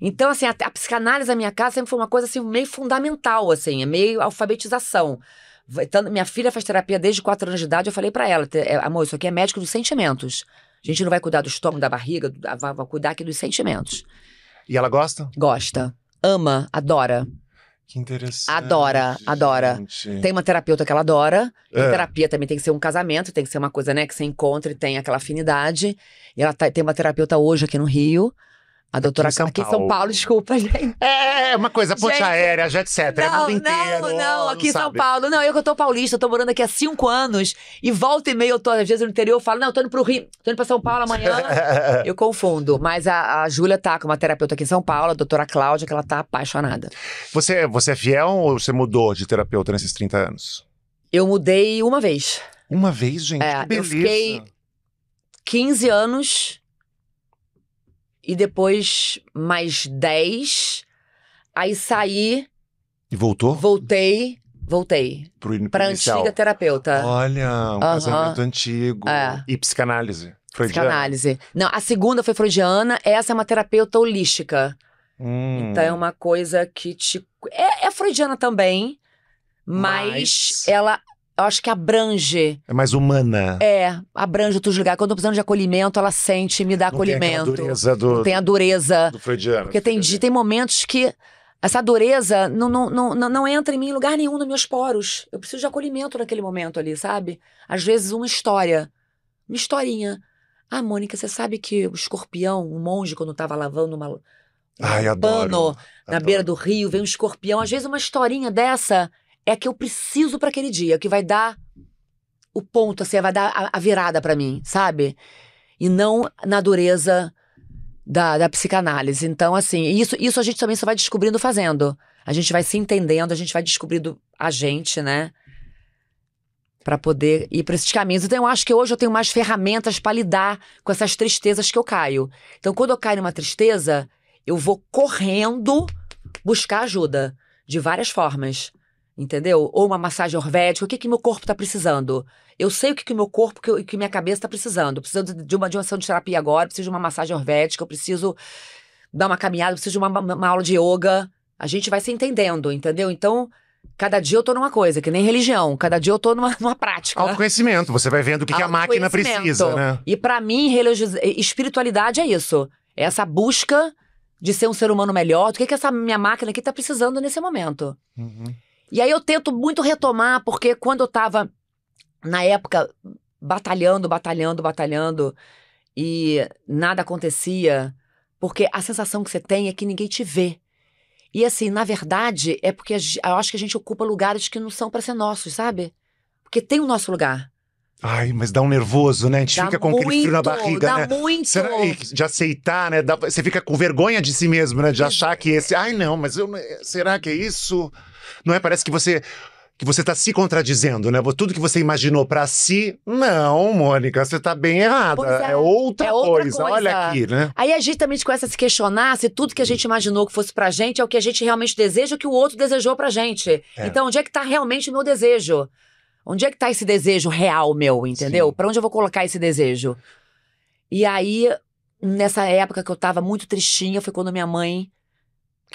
Então, assim, a, a psicanálise na minha casa sempre foi uma coisa assim, meio fundamental, assim, é meio alfabetização. Então, minha filha faz terapia desde 4 anos de idade, eu falei para ela, é, amor, isso aqui é médico dos sentimentos. A gente não vai cuidar do estômago, da barriga, vai cuidar aqui dos sentimentos. E ela gosta? Gosta. Ama, adora. Que interessante. Adora, adora. Tem uma terapeuta que ela adora. É. terapia também tem que ser um casamento, tem que ser uma coisa, né, que você encontra e tem aquela afinidade. E ela tá, tem uma terapeuta hoje aqui no Rio a doutora aqui São Aqui em São Paulo, desculpa, gente. É, é, é uma coisa, ponte gente, aérea, já etc. É não, é mundo inteiro, não, não, aqui em São Paulo. Não, eu que eu tô paulista, eu tô morando aqui há cinco anos. E volta e meia, eu tô, às vezes, no interior, eu falo, não, eu tô indo pro Rio, tô indo pra São Paulo amanhã. <laughs> eu confundo. Mas a, a Júlia tá com uma terapeuta aqui em São Paulo, a doutora Cláudia, que ela tá apaixonada. Você, você é fiel ou você mudou de terapeuta nesses 30 anos? Eu mudei uma vez. Uma vez, gente? É, que beleza. Eu fiquei 15 anos e depois mais 10. Aí saí. E voltou? Voltei. Voltei. Para antiga terapeuta. Olha, um uh -huh. casamento antigo. É. E psicanálise. Freudiana. Psicanálise. Não, a segunda foi freudiana, essa é uma terapeuta holística. Hum. Então é uma coisa que te. É, é freudiana também, mas, mas... ela eu acho que abrange. É mais humana. É, abrange outros lugares. Quando eu tô precisando de acolhimento, ela sente e me dá não acolhimento. Tem a dureza do. Não tem a dureza. Do freudiano. Porque tem, tem momentos que essa dureza não, não, não, não entra em mim em lugar nenhum nos meus poros. Eu preciso de acolhimento naquele momento ali, sabe? Às vezes uma história. Uma historinha. Ah, Mônica, você sabe que o escorpião, um monge, quando tava lavando uma. Ai, um adoro. Pano, adoro. na beira do rio, vem um escorpião. Às vezes uma historinha dessa é a que eu preciso para aquele dia, que vai dar o ponto, assim, vai dar a, a virada para mim, sabe? E não na dureza da, da psicanálise. Então, assim, isso, isso a gente também só vai descobrindo fazendo. A gente vai se entendendo, a gente vai descobrindo a gente, né? para poder ir para esses caminhos. Então, eu acho que hoje eu tenho mais ferramentas para lidar com essas tristezas que eu caio. Então, quando eu caio numa tristeza, eu vou correndo buscar ajuda de várias formas entendeu? Ou uma massagem orvédica, o que que meu corpo está precisando? Eu sei o que que meu corpo, que, que minha cabeça está precisando. Eu preciso de uma, de uma ação de terapia agora, preciso de uma massagem orvédica, eu preciso dar uma caminhada, preciso de uma, uma aula de yoga. A gente vai se entendendo, entendeu? Então, Cada dia eu tô numa coisa, que nem religião. Cada dia eu tô numa, <laughs> numa prática. Autoconhecimento, você vai vendo o que, que a máquina precisa, né? E para mim, espiritualidade é isso. É essa busca de ser um ser humano melhor. O que, que essa minha máquina aqui tá precisando nesse momento? Uhum. E aí eu tento muito retomar, porque quando eu tava, na época, batalhando, batalhando, batalhando, e nada acontecia, porque a sensação que você tem é que ninguém te vê. E assim, na verdade, é porque eu acho que a gente ocupa lugares que não são para ser nossos, sabe? Porque tem o nosso lugar. Ai, mas dá um nervoso, né? A gente dá fica com muito, aquele frio na barriga, dá né? muito. Será, de aceitar, né? Dá, você fica com vergonha de si mesmo, né? De achar que esse. Ai, não, mas eu, será que é isso? Não é? Parece que você que você está se contradizendo, né? Tudo que você imaginou para si, não, Mônica, você está bem errada. É, é, outra, é outra coisa. coisa. Olha aqui, né? Aí a gente também começa a se questionar se tudo que a gente imaginou que fosse pra gente é o que a gente realmente deseja, ou que o outro desejou pra gente. É. Então, onde é que está realmente o meu desejo? Onde é que está esse desejo real meu, entendeu? Para onde eu vou colocar esse desejo? E aí, nessa época que eu estava muito tristinha, foi quando minha mãe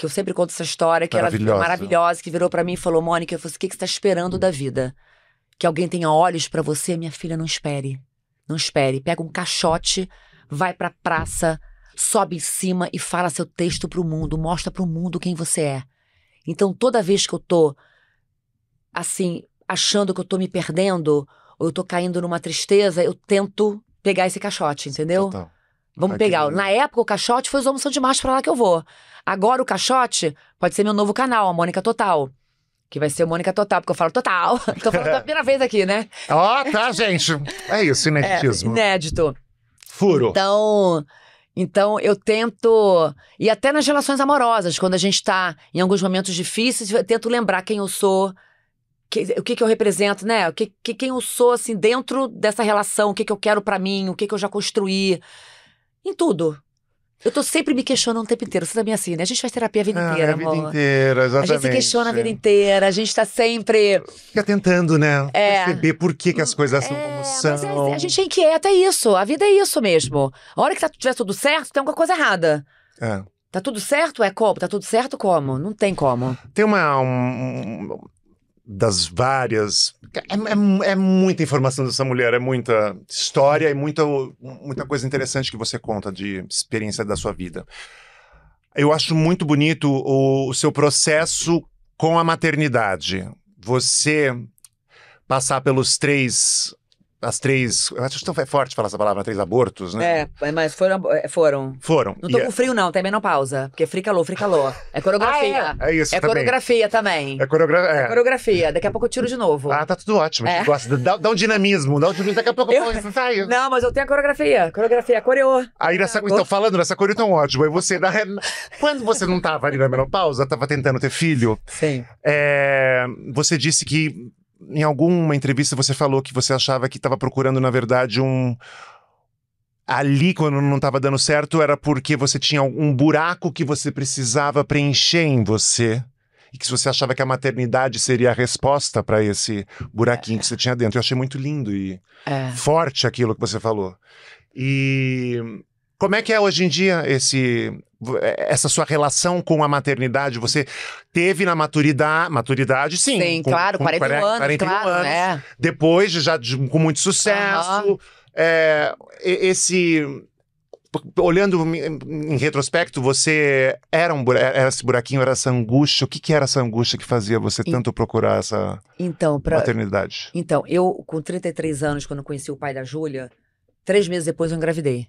que eu sempre conto essa história, que maravilhosa. ela maravilhosa, que virou para mim e falou: Mônica, eu falei, assim, o que, que você tá esperando da vida? Que alguém tenha olhos para você? Minha filha, não espere. Não espere. Pega um caixote, vai pra praça, sobe em cima e fala seu texto pro mundo, mostra pro mundo quem você é. Então, toda vez que eu tô, assim, achando que eu tô me perdendo, ou eu tô caindo numa tristeza, eu tento pegar esse caixote, entendeu? Total. Vamos Aqui, pegar. Na época, o caixote foi os Homens São de macho pra lá que eu vou. Agora, o caixote pode ser meu novo canal, a Mônica Total. Que vai ser Mônica Total, porque eu falo total. <laughs> Tô falando pela primeira vez aqui, né? <laughs> Ó, oh, tá, gente. É isso, ineditismo. É, inédito. Furo. Então, então eu tento. E até nas relações amorosas, quando a gente tá em alguns momentos difíceis, eu tento lembrar quem eu sou, que, o que, que eu represento, né? O que, que, quem eu sou, assim, dentro dessa relação, o que, que eu quero para mim, o que, que eu já construí. Em tudo. Eu tô sempre me questionando o tempo inteiro. Você também é assim, né? A gente faz terapia a vida ah, né? inteira, a amor. A vida inteira, exatamente. A gente se questiona a vida inteira, a gente tá sempre. Fica tentando, né? É. Perceber por que, que as coisas é, é, são como são. É, a gente é inquieta, é isso. A vida é isso mesmo. A hora que tá, tiver tudo certo, tem alguma coisa errada. É. Tá tudo certo? É como? Tá tudo certo? Como? Não tem como. Tem uma. Um, das várias. É, é, é, muita informação dessa mulher, é muita história e muita, muita coisa interessante que você conta de experiência da sua vida. Eu acho muito bonito o, o seu processo com a maternidade. Você passar pelos três as três. Eu acho que é forte falar essa palavra, três abortos, né? É, mas foram. É, foram. foram. Não tô yeah. com é frio, não, tem menopausa. Porque é fricalô, <laughs> fricalô. Ah, é coreografia. Ah, é. é isso, É também. coreografia também. É, coreogra... é. é, coreografia. Daqui a pouco eu tiro de novo. Ah, tá tudo ótimo. É. Gosta, dá, dá, um dinamismo, dá um dinamismo. Daqui a pouco eu... eu... <laughs> Não, mas eu tenho a coreografia. Coreografia, é coreô. Aí nessa. Ah, então, falando nessa coreo tão ótimo. Aí você. Na... Quando você não tava ali na menopausa, tava tentando ter filho. Sim. É... Você disse que em alguma entrevista você falou que você achava que estava procurando, na verdade, um. Ali, quando não estava dando certo, era porque você tinha um buraco que você precisava preencher em você. E que você achava que a maternidade seria a resposta para esse buraquinho é. que você tinha dentro. Eu achei muito lindo e é. forte aquilo que você falou. E como é que é hoje em dia esse é, essa sua relação com a maternidade, você teve na maturidade, maturidade sim. Sim, com, claro, com 41 40, anos, 41 claro, anos. Né? Depois, já de, com muito sucesso. Uhum. É, esse olhando em retrospecto, você era um era esse buraquinho, era essa angústia. O que, que era essa angústia que fazia você tanto procurar essa então, pra, maternidade? Então, eu com 33 anos, quando conheci o pai da Júlia, três meses depois eu engravidei.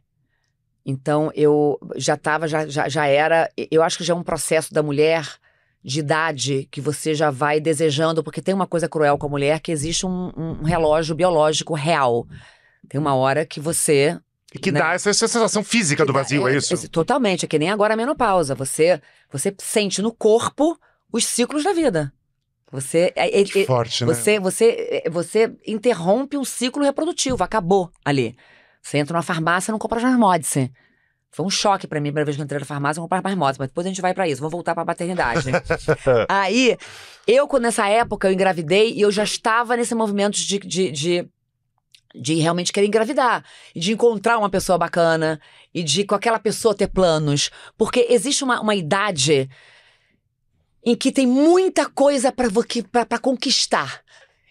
Então eu já estava, já, já, já era. Eu acho que já é um processo da mulher de idade que você já vai desejando, porque tem uma coisa cruel com a mulher que existe um, um relógio biológico real. Tem uma hora que você. E que né? dá essa sensação física que do vazio, dá, é, é, é, isso? É, totalmente, é que nem agora a menopausa. Você, você sente no corpo os ciclos da vida. Você é, é que forte, né? você, você, você interrompe um ciclo reprodutivo, acabou ali. Você entra numa farmácia e não compra Jasmodice. Foi um choque para mim, a primeira vez que eu entrei na farmácia, eu comprei marmota, mas depois a gente vai para isso, Vou voltar pra paternidade. Né? <laughs> Aí, eu, nessa época, eu engravidei e eu já estava nesse movimento de, de, de, de realmente querer engravidar, e de encontrar uma pessoa bacana, e de com aquela pessoa ter planos. Porque existe uma, uma idade em que tem muita coisa para conquistar.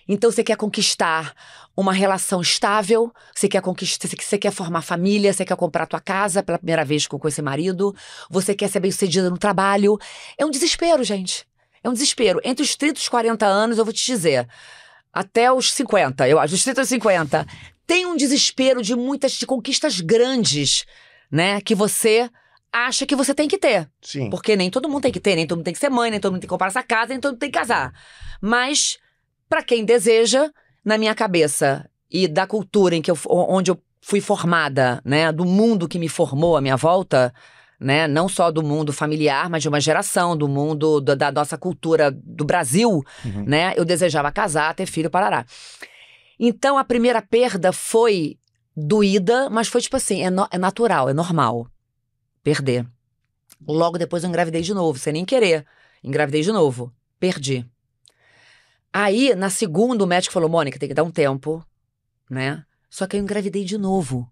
Então você quer conquistar uma relação estável, você quer conquistar, você quer formar família, você quer comprar tua casa pela primeira vez com, com esse marido, você quer ser bem-sucedida no trabalho. É um desespero, gente. É um desespero. Entre os 30 e os 40 anos, eu vou te dizer, até os 50, eu acho, os 30 e 50, tem um desespero de muitas de conquistas grandes, né, que você acha que você tem que ter. Sim. Porque nem todo mundo tem que ter, nem todo mundo tem que ser mãe, nem todo mundo tem que comprar essa casa, nem todo mundo tem que casar. Mas para quem deseja, na minha cabeça e da cultura em que eu, onde eu fui formada, né, do mundo que me formou à minha volta, né, não só do mundo familiar, mas de uma geração, do mundo da, da nossa cultura do Brasil, uhum. né, eu desejava casar, ter filho, parará. Então a primeira perda foi doída, mas foi tipo assim, é, no, é natural, é normal perder. Logo depois eu engravidei de novo, sem nem querer. Engravidei de novo, perdi. Aí, na segunda, o médico falou: Mônica, tem que dar um tempo, né? Só que eu engravidei de novo.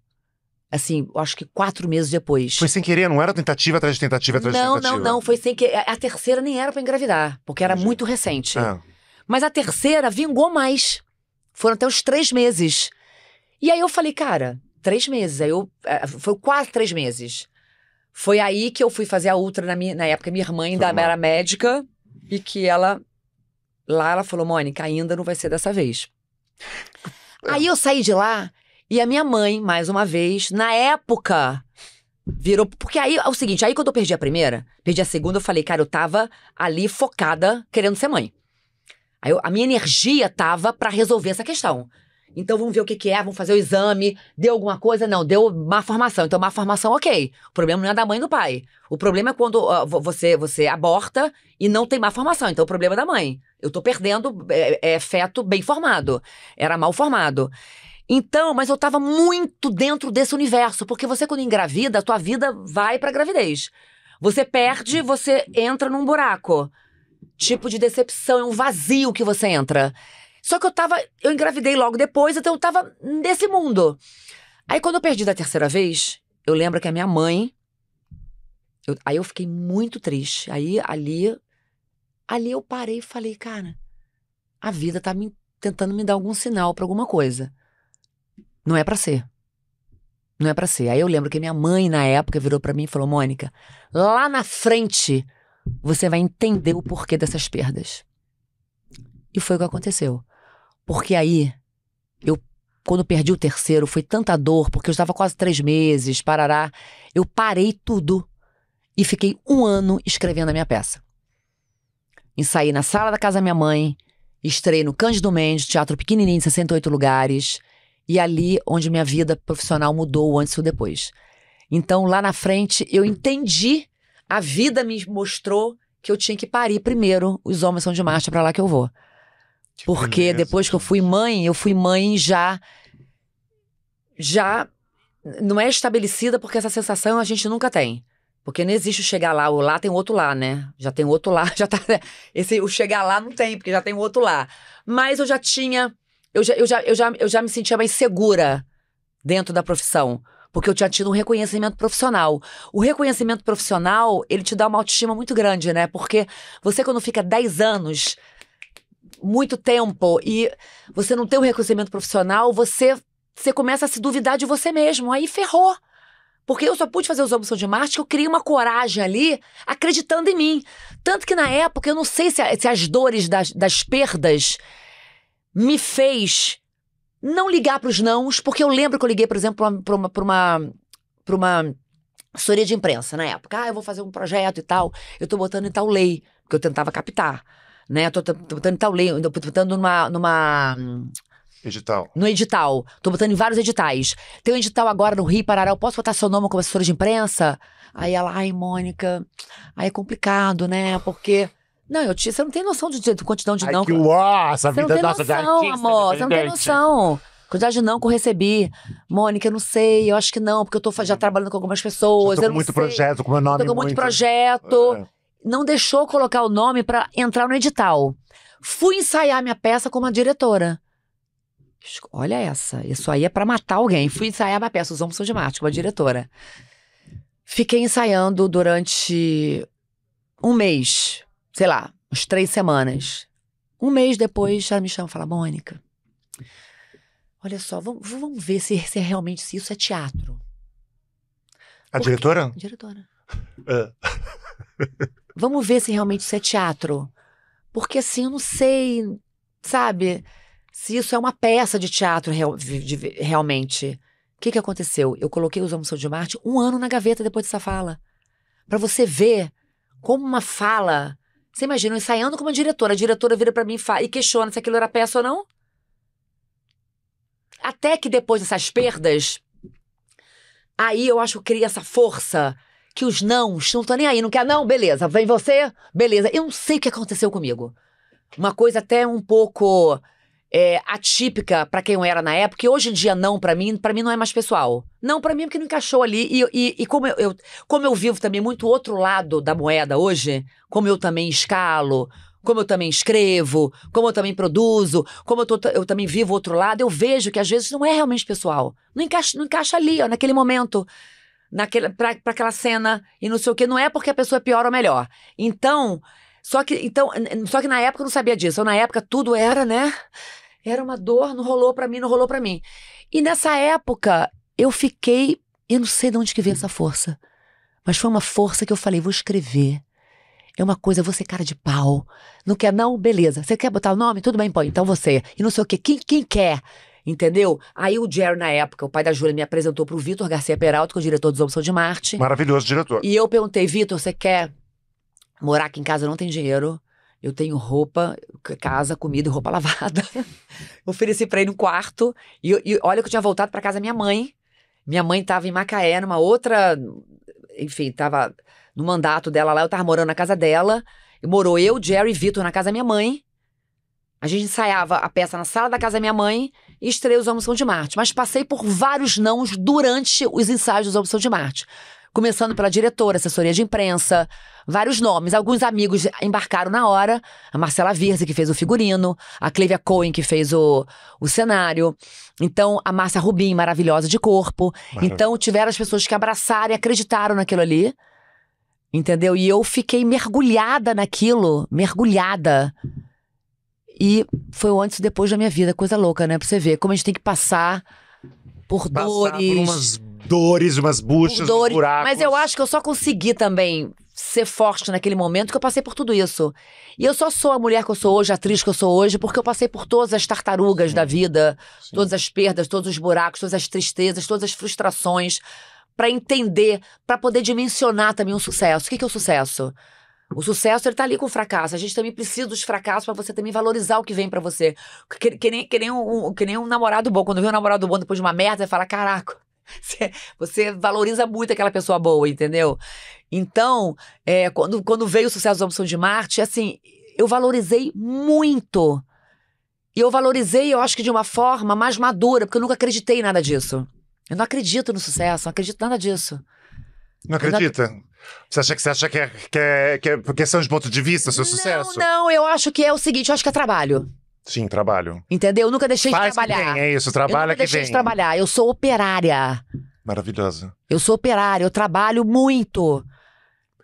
Assim, acho que quatro meses depois. Foi sem querer, não era tentativa atrás de tentativa atrás não, de tentativa? Não, não, não. Foi sem querer. A terceira nem era para engravidar, porque era Entendi. muito recente. Ah. Mas a terceira vingou mais. Foram até os três meses. E aí eu falei, cara, três meses. Aí eu. É, foi quase três meses. Foi aí que eu fui fazer a ultra na, minha, na época. Minha irmã ainda era médica e que ela Lá ela falou, Mônica, ainda não vai ser dessa vez. É. Aí eu saí de lá e a minha mãe, mais uma vez, na época, virou. Porque aí é o seguinte: aí quando eu perdi a primeira, perdi a segunda, eu falei, cara, eu tava ali focada, querendo ser mãe. Aí eu, a minha energia tava para resolver essa questão. Então vamos ver o que, que, é, vamos fazer o exame. Deu alguma coisa? Não, deu má formação. Então, má formação, ok. O problema não é da mãe e do pai. O problema é quando uh, você, você aborta e não tem má formação. Então, o problema é da mãe. Eu tô perdendo é, é feto bem formado. Era mal formado. Então, mas eu tava muito dentro desse universo, porque você, quando engravida, a tua vida vai pra gravidez. Você perde, você entra num buraco. Tipo de decepção, é um vazio que você entra. Só que eu tava. Eu engravidei logo depois, então eu tava nesse mundo. Aí quando eu perdi da terceira vez, eu lembro que a minha mãe. Eu, aí eu fiquei muito triste. Aí ali. Ali eu parei e falei, cara, a vida tá me, tentando me dar algum sinal para alguma coisa. Não é para ser. Não é para ser. Aí eu lembro que minha mãe, na época, virou para mim e falou: Mônica, lá na frente você vai entender o porquê dessas perdas. E foi o que aconteceu. Porque aí, eu, quando perdi o terceiro, foi tanta dor, porque eu estava quase três meses, parará. Eu parei tudo e fiquei um ano escrevendo a minha peça. Ensaiei na sala da casa da minha mãe, estrei no Cândido Mendes, teatro pequenininho, 68 lugares, e ali onde minha vida profissional mudou antes ou depois. Então, lá na frente, eu entendi, a vida me mostrou que eu tinha que parir primeiro, os homens são de marcha para lá que eu vou. Tipo, porque depois que eu fui mãe, eu fui mãe já. Já não é estabelecida porque essa sensação a gente nunca tem. Porque não existe o chegar lá, o lá tem outro lá, né? Já tem outro lá, <laughs> já tá. Né? Esse, o chegar lá não tem, porque já tem outro lá. Mas eu já tinha. Eu já, eu já, eu já, eu já me sentia mais segura dentro da profissão. Porque eu tinha tido um reconhecimento profissional. O reconhecimento profissional, ele te dá uma autoestima muito grande, né? Porque você, quando fica 10 anos muito tempo e você não tem um reconhecimento profissional, você, você começa a se duvidar de você mesmo. Aí ferrou. Porque eu só pude fazer os Obsão de Marte que eu criei uma coragem ali, acreditando em mim. Tanto que na época, eu não sei se, se as dores das, das perdas me fez não ligar para os nãos, porque eu lembro que eu liguei, por exemplo, para uma, pra uma, pra uma assessoria de imprensa na época. Ah, eu vou fazer um projeto e tal, eu estou botando em tal lei, porque eu tentava captar né? Eu tô, tô, botando tal lei, tô botando numa, numa. Edital. No edital. Tô botando em vários editais. Tem um edital agora no Rio Parará, eu posso botar seu nome como assessora de imprensa? Aí ela, ai, Mônica, aí é complicado, né? Porque. Não, eu te, você não tem noção de, de de ai, não. Que uau, essa vida não nossa noção, artista, amor. Né? Você não tem noção. Quantidade de não que eu recebi. Mônica, eu não sei, eu acho que não, porque eu tô já hum. trabalhando com algumas pessoas. Eu tô com muito sei. projeto, com meu nome. Tô com muito, muito projeto. É não deixou colocar o nome para entrar no edital. Fui ensaiar minha peça com uma diretora. Olha essa, isso aí é para matar alguém. Fui ensaiar minha peça, Os Homens São de Marte, com uma diretora. Fiquei ensaiando durante um mês, sei lá, uns três semanas. Um mês depois, ela me chama e fala, Mônica, olha só, vamos, vamos ver se, se, é realmente se isso é teatro. A Porque, diretora? Diretora. É. <laughs> Vamos ver se realmente isso é teatro. Porque assim, eu não sei, sabe, se isso é uma peça de teatro real, de, de, realmente. O que, que aconteceu? Eu coloquei Os Homens de Marte um ano na gaveta depois dessa fala. para você ver como uma fala. Você imagina, eu ensaiando com uma diretora. A diretora vira para mim e, e questiona se aquilo era peça ou não. Até que depois dessas perdas, aí eu acho que cria essa força que os nãos não estão nem aí, não quer não? Beleza, vem você? Beleza. Eu não sei o que aconteceu comigo. Uma coisa até um pouco é, atípica para quem eu era na época, que hoje em dia não para mim, para mim não é mais pessoal. Não para mim é porque não encaixou ali e, e, e como eu, eu, como eu vivo também muito outro lado da moeda hoje, como eu também escalo, como eu também escrevo, como eu também produzo, como eu, tô, eu também vivo outro lado, eu vejo que às vezes não é realmente pessoal. Não encaixa, não encaixa ali, ó, naquele momento naquela, pra, aquela cena e não sei o quê. Não é porque a pessoa é pior ou melhor. Então, só que, então, só que na época eu não sabia disso. Eu, então, na época tudo era, né? Era uma dor, não rolou para mim, não rolou para mim. E nessa época eu fiquei, eu não sei de onde que veio essa força, mas foi uma força que eu falei, vou escrever. É uma coisa, você cara de pau. Não quer não? Beleza. Você quer botar o nome? Tudo bem, põe. Então você. E não sei o quê. Quem, quem quer? Entendeu? Aí o Jerry, na época, o pai da Júlia, me apresentou pro Vitor Garcia Peralta, que é o diretor dos Opção de Marte. Maravilhoso diretor. E eu perguntei, Vitor, você quer morar aqui em casa? Não tem dinheiro. Eu tenho roupa, casa, comida e roupa lavada. <laughs> Ofereci pra ele um quarto. E, e, olha que eu tinha voltado pra casa da minha mãe. Minha mãe tava em Macaé, numa outra. Enfim, tava no mandato dela lá. Eu tava morando na casa dela. E morou eu, Jerry e Vitor na casa da minha mãe. A gente ensaiava a peça na sala da casa da minha mãe e estrei os Almoção de Marte. Mas passei por vários nãos durante os ensaios dos Almoção de Marte. Começando pela diretora, assessoria de imprensa, vários nomes. Alguns amigos embarcaram na hora. A Marcela Virze, que fez o figurino. A Clívia Cohen, que fez o, o cenário. Então, a Márcia Rubim, maravilhosa de corpo. Maravilha. Então, tiveram as pessoas que abraçaram e acreditaram naquilo ali. Entendeu? E eu fiquei mergulhada naquilo, mergulhada. E foi o antes e depois da minha vida, coisa louca, né? Pra você ver como a gente tem que passar por passar dores. Por umas dores, umas buchas, dores, buracos. Mas eu acho que eu só consegui também ser forte naquele momento que eu passei por tudo isso. E eu só sou a mulher que eu sou hoje, a atriz que eu sou hoje, porque eu passei por todas as tartarugas Sim. da vida, Sim. todas as perdas, todos os buracos, todas as tristezas, todas as frustrações, para entender, para poder dimensionar também um sucesso. O que, que é o um sucesso? O sucesso ele tá ali com o fracasso. A gente também precisa dos fracassos para você também valorizar o que vem para você. Que, que, nem, que, nem um, que nem um namorado bom. Quando vê um namorado bom depois de uma merda, você fala: caraca, <laughs> você, você valoriza muito aquela pessoa boa, entendeu? Então, é, quando, quando veio o sucesso da Opção de Marte, assim, eu valorizei muito. E eu valorizei, eu acho que de uma forma mais madura, porque eu nunca acreditei em nada disso. Eu não acredito no sucesso, não acredito em nada disso. Não acredita? Não você acha que, você acha que, é, que, é, que, é, são os pontos de vista, seu não, sucesso? Não, eu acho que é o seguinte, eu acho que é trabalho. Sim, trabalho. Entendeu? Eu nunca deixei Faz de trabalhar. Que vem, é isso, trabalha eu nunca que deixei vem. de trabalhar, eu sou operária. Maravilhosa. Eu sou operária, eu trabalho muito.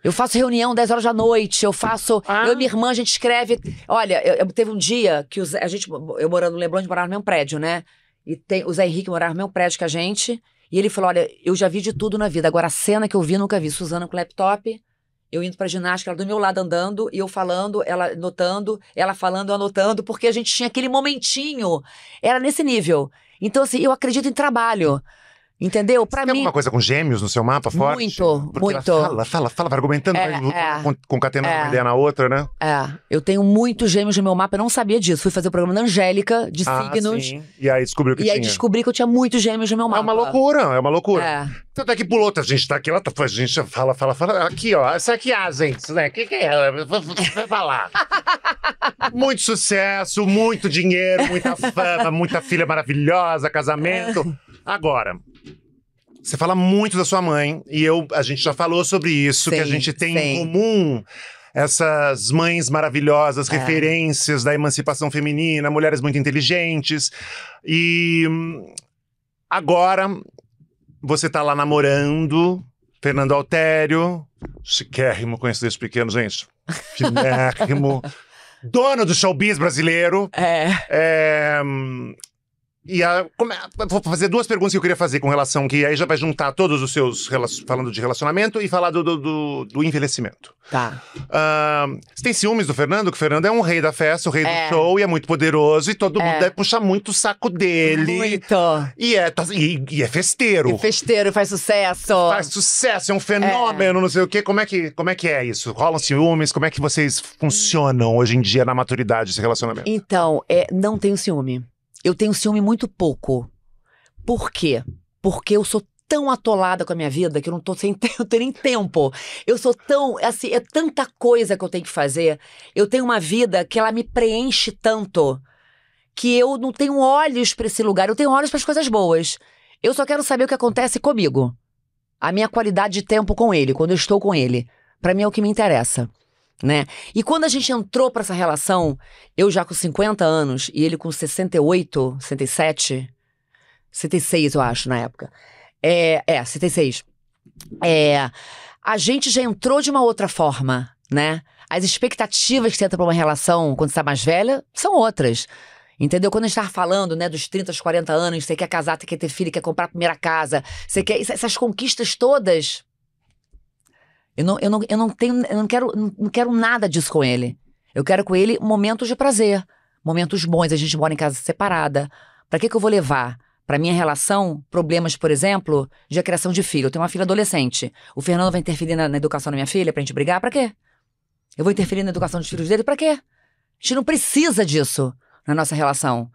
Eu faço reunião 10 horas da noite, eu faço. Ah. Eu e minha irmã, a gente escreve. Olha, eu, eu, teve um dia que os, a gente. Eu morando no Leblon, a gente morava no mesmo prédio, né? E tem, o Zé Henrique morava no mesmo prédio que a gente. E ele falou: Olha, eu já vi de tudo na vida. Agora, a cena que eu vi, nunca vi. Suzana com laptop, eu indo pra ginástica, ela do meu lado andando, e eu falando, ela anotando, ela falando, anotando, porque a gente tinha aquele momentinho. Era nesse nível. Então, assim, eu acredito em trabalho. Entendeu? Para mim. Tem alguma coisa com gêmeos no seu mapa forte? Muito, Porque muito. fala, fala, fala, vai argumentando, é, vai é, concatenando é, uma ideia na outra, né? É. Eu tenho muitos gêmeos no meu mapa, eu não sabia disso. Fui fazer o programa da Angélica, de ah, signos. Sim. E aí descobriu que e tinha. E aí descobri que eu tinha muitos gêmeos no meu mapa. É uma loucura, é uma loucura. É. Tanto é que pulou, a gente tá aqui, ela tá, a gente fala, fala, fala. Aqui, ó, essa aqui é a gente, né? O que, que é? Vai falar. <laughs> muito sucesso, muito dinheiro, muita <laughs> fama, muita filha maravilhosa, casamento. É. Agora, você fala muito da sua mãe, e eu, a gente já falou sobre isso, sim, que a gente tem sim. em comum essas mães maravilhosas, é. referências da emancipação feminina, mulheres muito inteligentes. E agora você tá lá namorando Fernando Altério, chiquérrimo, conheço desde pequeno, gente. <laughs> Chinérrimo. dono do showbiz brasileiro. É. é. E a, como, é, vou fazer duas perguntas que eu queria fazer com relação que aí já vai juntar todos os seus falando de relacionamento e falar do, do, do envelhecimento. Tá. Uh, você tem ciúmes do Fernando? Que o Fernando é um rei da festa, o rei é. do show e é muito poderoso e todo é. mundo deve puxar muito o saco dele. Muito. E é, tá, e, e, é festeiro. E festeiro, faz sucesso. Faz sucesso, é um fenômeno, é. não sei o quê. Como é que, como é, que é isso? Rolam ciúmes? Como é que vocês funcionam hoje em dia na maturidade desse relacionamento? Então, é, não tenho ciúme eu tenho ciúme muito pouco. Por quê? Porque eu sou tão atolada com a minha vida que eu não tô sem <laughs> eu tenho nem tempo. Eu sou tão, assim, é tanta coisa que eu tenho que fazer. Eu tenho uma vida que ela me preenche tanto que eu não tenho olhos para esse lugar. Eu tenho olhos para as coisas boas. Eu só quero saber o que acontece comigo. A minha qualidade de tempo com ele, quando eu estou com ele, para mim é o que me interessa né? E quando a gente entrou para essa relação, eu já com 50 anos e ele com 68, 67, 76 eu acho na época. É, é 76. É, a gente já entrou de uma outra forma, né? As expectativas que você entra pra uma relação quando você tá mais velha são outras. Entendeu? Quando a gente tava falando, né, dos 30 aos 40 anos, você quer casar, você quer ter filho, quer comprar a primeira casa, você quer. Essas conquistas todas eu não, eu não, eu não tenho, eu não quero, não quero nada disso com ele. Eu quero com ele momentos de prazer, momentos bons. A gente mora em casa separada. Para que que eu vou levar? Para minha relação, problemas, por exemplo, de criação de filho. Eu tenho uma filha adolescente. O Fernando vai interferir na, na educação da minha filha pra gente brigar? Para quê? Eu vou interferir na educação dos filhos dele? Para quê? A gente não precisa disso na nossa relação.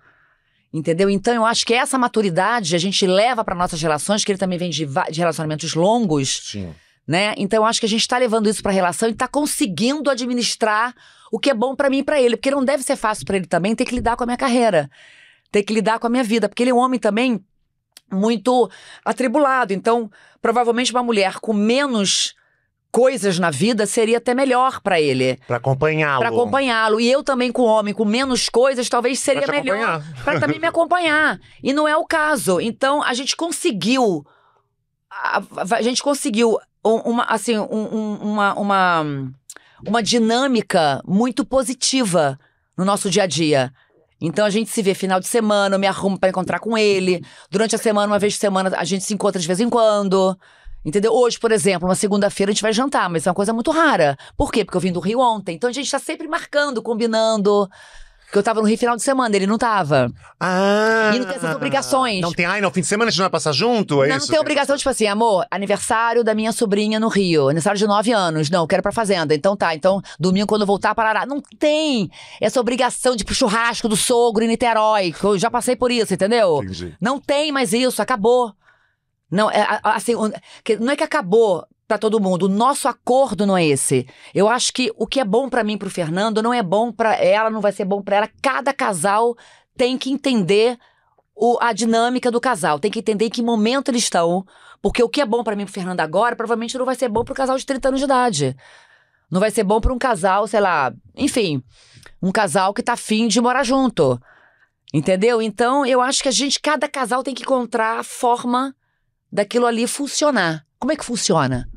Entendeu? Então eu acho que essa maturidade a gente leva para nossas relações, que ele também vem de, de relacionamentos longos. Sim né? Então acho que a gente está levando isso para a relação e está conseguindo administrar o que é bom para mim e para ele, porque não deve ser fácil para ele também ter que lidar com a minha carreira, ter que lidar com a minha vida, porque ele é um homem também muito atribulado. Então, provavelmente uma mulher com menos coisas na vida seria até melhor para ele. Para acompanhá-lo. Para acompanhá-lo. E eu também com um homem com menos coisas talvez seria pra melhor para também me acompanhar. E não é o caso. Então, a gente conseguiu a, a, a gente conseguiu uma, assim, um, uma, uma, uma dinâmica muito positiva no nosso dia a dia. Então a gente se vê final de semana, eu me arrumo para encontrar com ele. Durante a semana, uma vez por semana, a gente se encontra de vez em quando. Entendeu? Hoje, por exemplo, uma segunda-feira a gente vai jantar, mas é uma coisa muito rara. Por quê? Porque eu vim do Rio ontem. Então a gente tá sempre marcando, combinando. Porque eu tava no Rio final de semana, ele não tava. Ah! E não tem essas obrigações. Não tem, ai, no fim de semana a gente não vai passar junto? É não, isso? não tem obrigação, tipo assim, amor, aniversário da minha sobrinha no Rio, aniversário de nove anos. Não, eu quero pra fazenda. Então tá, então domingo quando eu voltar, parará. Não tem essa obrigação de ir pro churrasco do sogro em Niterói. eu já passei por isso, entendeu? Entendi. Não tem mais isso, acabou. Não, é, assim, não é que acabou para todo mundo. O nosso acordo não é esse. Eu acho que o que é bom para mim para o Fernando não é bom para ela, não vai ser bom para ela. Cada casal tem que entender o, a dinâmica do casal, tem que entender em que momento eles estão, porque o que é bom para mim pro Fernando agora provavelmente não vai ser bom pro casal de 30 anos de idade. Não vai ser bom para um casal, sei lá, enfim, um casal que tá afim de morar junto. Entendeu? Então, eu acho que a gente, cada casal tem que encontrar a forma daquilo ali funcionar. Como é que funciona?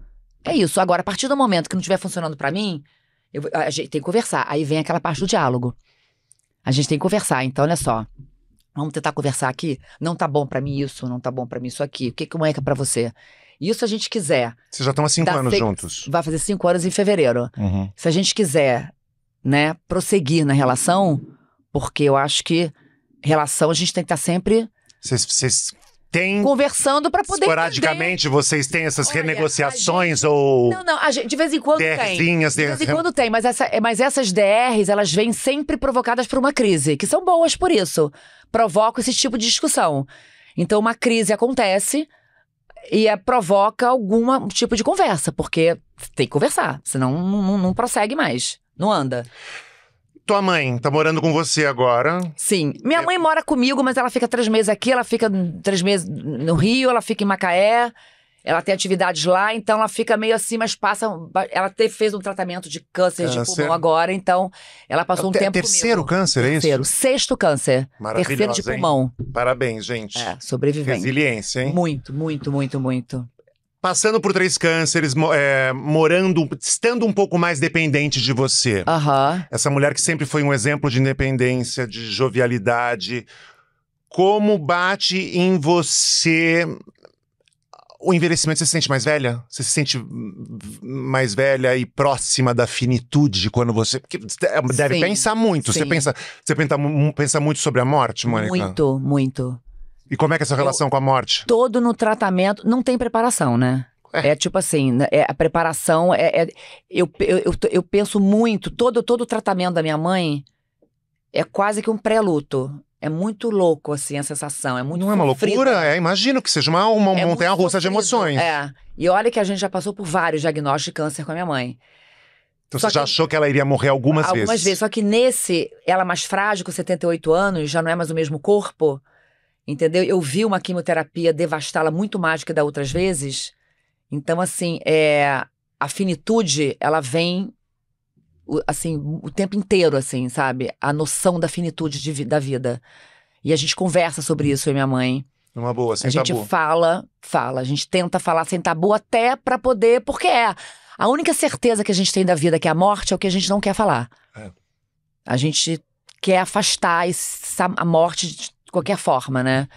É isso. Agora, a partir do momento que não estiver funcionando para mim, eu, a gente tem que conversar. Aí vem aquela parte do diálogo. A gente tem que conversar. Então, olha só. Vamos tentar conversar aqui? Não tá bom para mim isso, não tá bom para mim isso aqui. O que, é que é pra você? Isso a gente quiser. Vocês já estão há cinco anos juntos. Vai fazer cinco anos em fevereiro. Uhum. Se a gente quiser, né, prosseguir na relação, porque eu acho que relação a gente tem que estar tá sempre. Vocês tem. Conversando para poder. Esporadicamente, entender. vocês têm essas Olha, renegociações gente... ou. Não, não, gente, de vez em quando tem. De vez em quando tem, mas, essa, mas essas DRs, elas vêm sempre provocadas por uma crise, que são boas por isso. Provocam esse tipo de discussão. Então, uma crise acontece e é, provoca algum tipo de conversa, porque tem que conversar, senão não, não, não prossegue mais, não anda tua mãe tá morando com você agora? Sim. Minha é. mãe mora comigo, mas ela fica três meses aqui, ela fica três meses no Rio, ela fica em Macaé. Ela tem atividades lá, então ela fica meio assim, mas passa. Ela te, fez um tratamento de câncer, câncer, de pulmão agora, então ela passou um é, tempo. Terceiro comigo. câncer, é isso? Terceiro. Sexto câncer. Terceiro de pulmão. Hein? Parabéns, gente. É, sobrevivente. Resiliência, hein? Muito, muito, muito, muito passando por três cânceres, é, morando, estando um pouco mais dependente de você. Uhum. Essa mulher que sempre foi um exemplo de independência, de jovialidade. Como bate em você o envelhecimento? Você se sente mais velha? Você se sente mais velha e próxima da finitude quando você. Porque deve sim, pensar muito. Sim. Você pensa, você pensa, pensa muito sobre a morte, Mônica? Muito, muito. E como é que é essa relação eu, com a morte? Todo no tratamento, não tem preparação, né? É. é tipo assim, né, é, a preparação é, é eu, eu, eu, penso muito, todo todo o tratamento da minha mãe é quase que um pré-luto. É muito louco, assim, a sensação. É muito Não sofrido. é uma loucura? É, imagino que seja uma, uma é montanha russa de emoções. É. E olha que a gente já passou por vários diagnósticos de câncer com a minha mãe. Então só você já que, achou que ela iria morrer algumas, algumas vezes? Algumas vezes. Só que nesse, ela mais frágil, com 78 anos, já não é mais o mesmo corpo. Entendeu? Eu vi uma quimioterapia devastá-la muito mais do que da outras vezes. Então, assim, é, a finitude, ela vem assim, o tempo inteiro, assim, sabe? A noção da finitude de, da vida. E a gente conversa sobre isso, eu e minha mãe. Uma boa, sem a tabu. A gente fala, fala. A gente tenta falar sem tabu até para poder, porque é. A única certeza que a gente tem da vida, que é a morte, é o que a gente não quer falar. É. A gente quer afastar essa, a morte qualquer forma, né?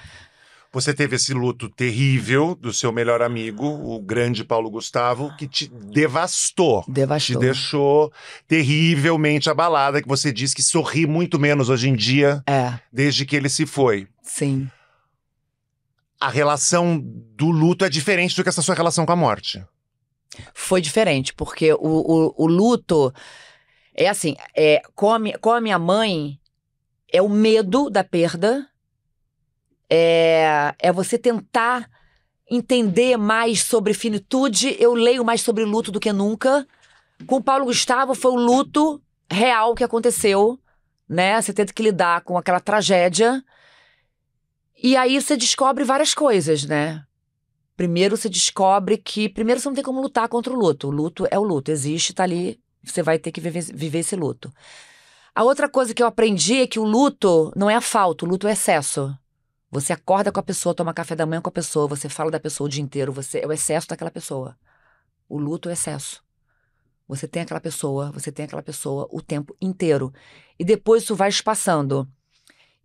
Você teve esse luto terrível do seu melhor amigo, o grande Paulo Gustavo, que te devastou. Devastou. Te deixou terrivelmente abalada, que você diz que sorri muito menos hoje em dia, é. desde que ele se foi. Sim. A relação do luto é diferente do que essa sua relação com a morte. Foi diferente, porque o, o, o luto é assim: é, com, a, com a minha mãe, é o medo da perda é, é você tentar entender mais sobre finitude. Eu leio mais sobre luto do que nunca. Com o Paulo Gustavo foi o luto real que aconteceu, né? Você tenta que lidar com aquela tragédia. E aí você descobre várias coisas, né? Primeiro você descobre que primeiro você não tem como lutar contra o luto. O luto é o luto, existe, tá ali, você vai ter que viver, viver esse luto. A outra coisa que eu aprendi é que o luto não é a falta, o luto é o excesso. Você acorda com a pessoa, toma café da manhã com a pessoa, você fala da pessoa o dia inteiro, você é o excesso daquela pessoa. O luto é o excesso. Você tem aquela pessoa, você tem aquela pessoa o tempo inteiro. E depois isso vai espaçando.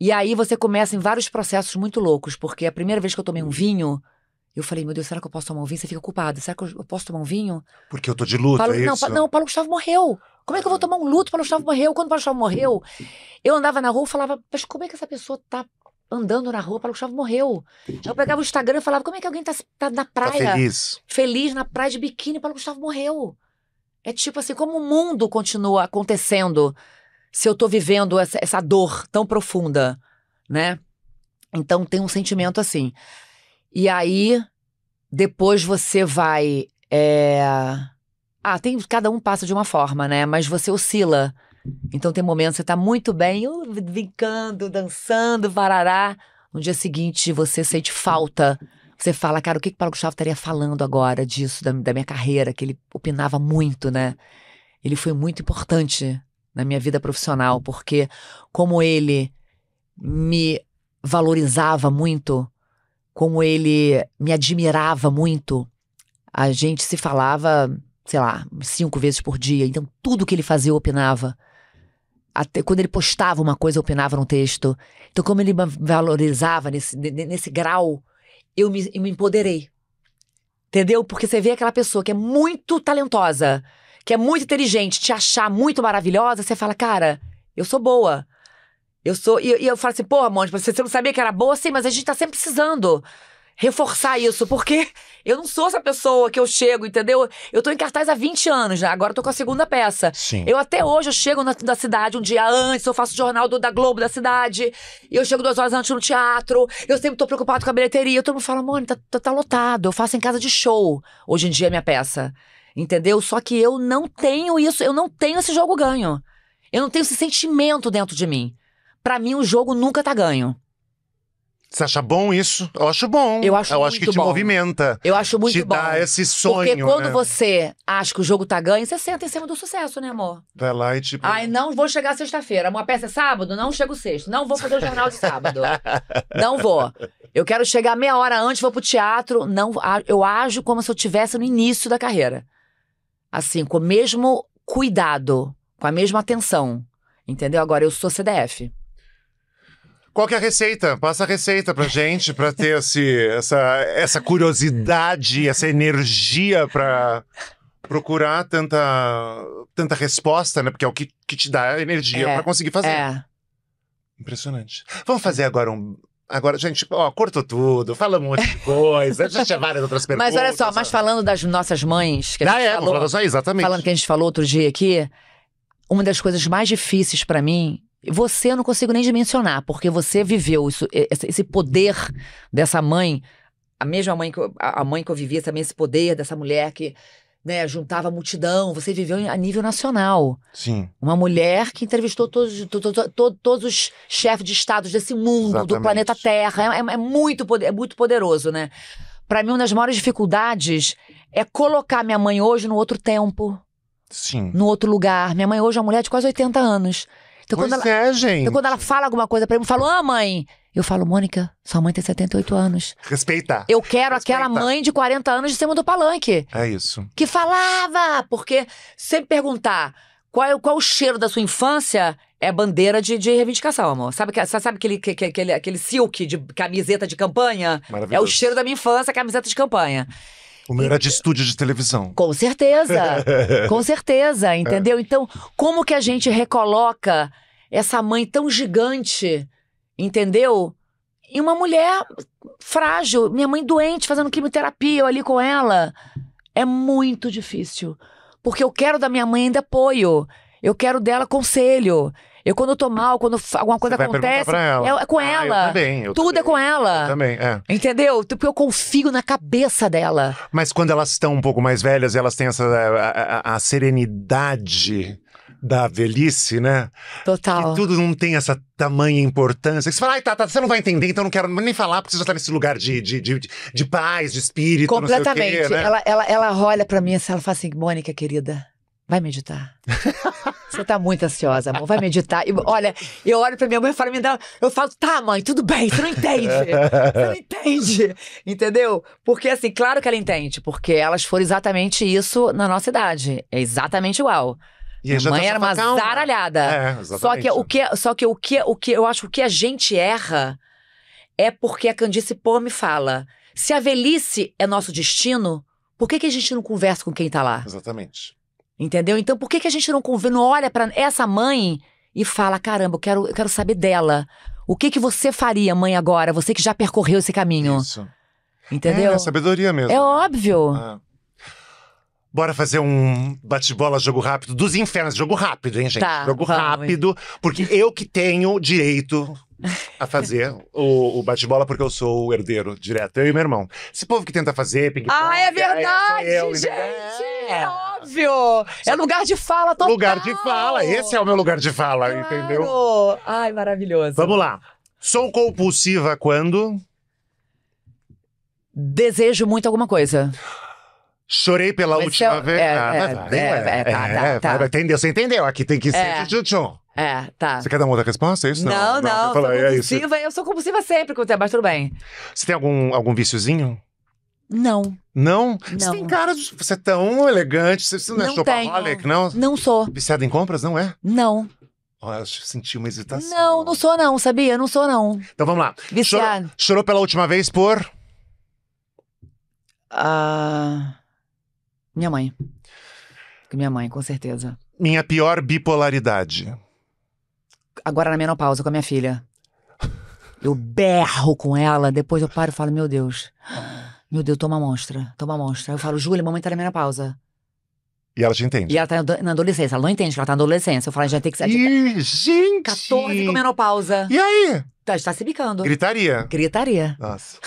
E aí você começa em vários processos muito loucos, porque a primeira vez que eu tomei um vinho, eu falei, meu Deus, será que eu posso tomar um vinho? Você fica culpada. Será que eu posso tomar um vinho? Porque eu tô de luto, Paulo, é não, isso? Não, Paulo Gustavo morreu. Como é que eu vou ah. tomar um luto? o Paulo Gustavo morreu. Quando o Paulo Gustavo morreu, eu andava na rua e falava, mas como é que essa pessoa tá andando na rua, Paulo Gustavo morreu. Entendi. Eu pegava o Instagram e falava, como é que alguém tá, tá na tá praia? Tá feliz. Feliz na praia de biquíni, Paulo Gustavo morreu. É tipo assim, como o mundo continua acontecendo se eu tô vivendo essa, essa dor tão profunda, né? Então tem um sentimento assim. E aí, depois você vai. É... Ah, tem, cada um passa de uma forma, né? Mas você oscila então tem momentos que você está muito bem, uh, brincando, dançando, varará. No dia seguinte você sente falta. Você fala, cara, o que, que o Paulo Gustavo estaria falando agora disso, da, da minha carreira, que ele opinava muito, né? Ele foi muito importante na minha vida profissional, porque como ele me valorizava muito, como ele me admirava muito, a gente se falava, sei lá, cinco vezes por dia. Então tudo que ele fazia eu opinava. Até quando ele postava uma coisa, eu opinava num texto. Então, como ele me valorizava nesse, nesse grau, eu me, eu me empoderei. Entendeu? Porque você vê aquela pessoa que é muito talentosa, que é muito inteligente, te achar muito maravilhosa, você fala, cara, eu sou boa. Eu sou. E, e eu falo assim, porra, Monte, você, você não sabia que era boa? Sim, mas a gente tá sempre precisando reforçar isso, porque eu não sou essa pessoa que eu chego, entendeu? Eu tô em cartaz há 20 anos já, agora tô com a segunda peça. Sim. Eu até hoje eu chego na, na cidade um dia antes, eu faço jornal do, da Globo da cidade, eu chego duas horas antes no teatro, eu sempre tô preocupado com a bilheteria. Todo mundo fala, Mônica, tá, tá, tá lotado, eu faço em casa de show hoje em dia minha peça. Entendeu? Só que eu não tenho isso, eu não tenho esse jogo ganho. Eu não tenho esse sentimento dentro de mim. Para mim, o jogo nunca tá ganho. Você acha bom isso? Eu acho bom. Eu acho, eu acho que te movimenta. Eu acho muito te bom. Te dá esse sonho. Porque né? quando né? você acha que o jogo tá ganho, você senta em cima do sucesso, né, amor? Vai lá e tipo. Ai, não vou chegar sexta-feira. Uma peça é sábado? Não chego sexto. Não vou fazer o jornal de sábado. <laughs> não vou. Eu quero chegar meia hora antes, vou pro teatro. Não, eu ajo como se eu tivesse no início da carreira. Assim, com o mesmo cuidado, com a mesma atenção. Entendeu? Agora eu sou CDF. Qual que é a receita? Passa a receita pra gente, pra ter esse, essa, essa curiosidade, essa energia pra procurar tanta, tanta resposta, né? Porque é o que, que te dá energia é, pra conseguir fazer. É. Impressionante. Vamos fazer agora um. Agora, gente, ó, cortou tudo, fala um monte de coisa, já tinha várias outras perguntas. <laughs> Mas olha só, mas falando das nossas mães, que a ah, gente ah, é, falou, falando, só, exatamente. falando que a gente falou outro dia aqui, uma das coisas mais difíceis para mim você eu não consigo nem dimensionar, porque você viveu isso, esse poder dessa mãe, a mesma mãe que eu, a mãe que eu vivia, também esse poder dessa mulher que né, juntava a multidão. Você viveu a nível nacional. Sim. Uma mulher que entrevistou todos, todos todos os chefes de estados desse mundo, Exatamente. do planeta Terra. É, é, é, muito, poder, é muito poderoso, né? Para mim, uma das maiores dificuldades é colocar minha mãe hoje no outro tempo. Sim. No outro lugar. Minha mãe hoje é uma mulher de quase 80 anos. Então, pois quando ela, é, gente. Então, quando ela fala alguma coisa pra mim, eu falo, ah, mãe. Eu falo, Mônica, sua mãe tem 78 anos. Respeita. Eu quero Respeita. aquela mãe de 40 anos de cima do palanque. É isso. Que falava! Porque sempre perguntar qual, é, qual é o cheiro da sua infância é bandeira de, de reivindicação, amor. Sabe, que, sabe aquele, que, aquele, aquele silk de camiseta de campanha? É o cheiro da minha infância, camiseta de campanha. O era de estúdio de televisão. Com certeza, <laughs> com certeza, é. entendeu? Então, como que a gente recoloca essa mãe tão gigante, entendeu? E uma mulher frágil, minha mãe doente, fazendo quimioterapia, eu ali com ela. É muito difícil. Porque eu quero da minha mãe ainda apoio. Eu quero dela conselho. Eu, quando tô mal, quando alguma coisa acontece. É, é, com ah, ela. Eu também, eu Tudo é também. é com ela. Eu também, é. Entendeu? Porque eu confio na cabeça dela. Mas quando elas estão um pouco mais velhas, elas têm essa a, a, a serenidade da velhice, né? Total. Que tudo não tem essa tamanha importância. Que você fala, ai, tá, tá, você não vai entender, então não quero nem falar, porque você já tá nesse lugar de, de, de, de paz, de espírito. Completamente. Não sei o quê, né? ela, ela, ela olha para mim e assim, ela fala assim, Mônica, querida, vai meditar. <laughs> Você tá muito ansiosa, amor. Vai meditar. E, olha, eu olho pra minha mãe e falo, me dá. Eu falo, tá, mãe, tudo bem, você não entende. Você não entende. Entendeu? Porque, assim, claro que ela entende, porque elas foram exatamente isso na nossa idade. É exatamente igual. E minha tá mãe era uma calma. zaralhada. É, exatamente. Só que, o que, só que, o que, o que eu acho que o que a gente erra é porque a Candice Pô me fala: se a velhice é nosso destino, por que, que a gente não conversa com quem tá lá? Exatamente. Entendeu? Então por que, que a gente não, não olha para essa mãe e fala: caramba, eu quero, eu quero saber dela. O que, que você faria, mãe, agora? Você que já percorreu esse caminho. Isso. Entendeu? É, é sabedoria mesmo. É óbvio. É. Bora fazer um bate-bola, jogo rápido. Dos infernos, jogo rápido, hein, gente? Tá, jogo vamos. rápido, porque eu que tenho direito a fazer o, o bate-bola porque eu sou o herdeiro direto, eu e meu irmão. Esse povo que tenta fazer ping-pong. Ah, é, é, é verdade, é, eu, gente! É óbvio! É lugar de fala total. Lugar de fala, esse é o meu lugar de fala, claro. entendeu? Ai, maravilhoso. Vamos lá. Sou compulsiva quando? Desejo muito alguma coisa. Chorei pela Mas última vez. É, ah, tá, é, vai, tá, tá. é, é, é, tá, é, tá, entendeu? Você entendeu? Aqui tem que ser é. tchum. É, tá. Você quer dar uma outra resposta? É isso? Não, não. não, não. Falar, eu, sou é compulsiva, é eu sou compulsiva sempre quando tem, mas tudo bem. Você tem algum, algum viciozinho? Não. Não? Não. Você tem cara de... Você é tão elegante. Você não é shopaholic, não? Não sou. Viciada em compras, não é? Não. Oh, eu senti uma hesitação. Não, não sou não, sabia? Não sou não. Então vamos lá. Viciado. Chorou, chorou pela última vez por... Ah, minha mãe. Minha mãe, com certeza. Minha pior bipolaridade agora na menopausa com a minha filha. Eu berro com ela, depois eu paro e falo, meu Deus, meu Deus, toma amostra, toma amostra. eu falo, Júlia, é mamãe tá na menopausa. E ela te entende. E ela tá na adolescência, ela não entende que ela tá na adolescência. Eu falo, já tem que Ih, gente! 14 com menopausa. E aí? Tá, se bicando. Gritaria. Gritaria. Nossa.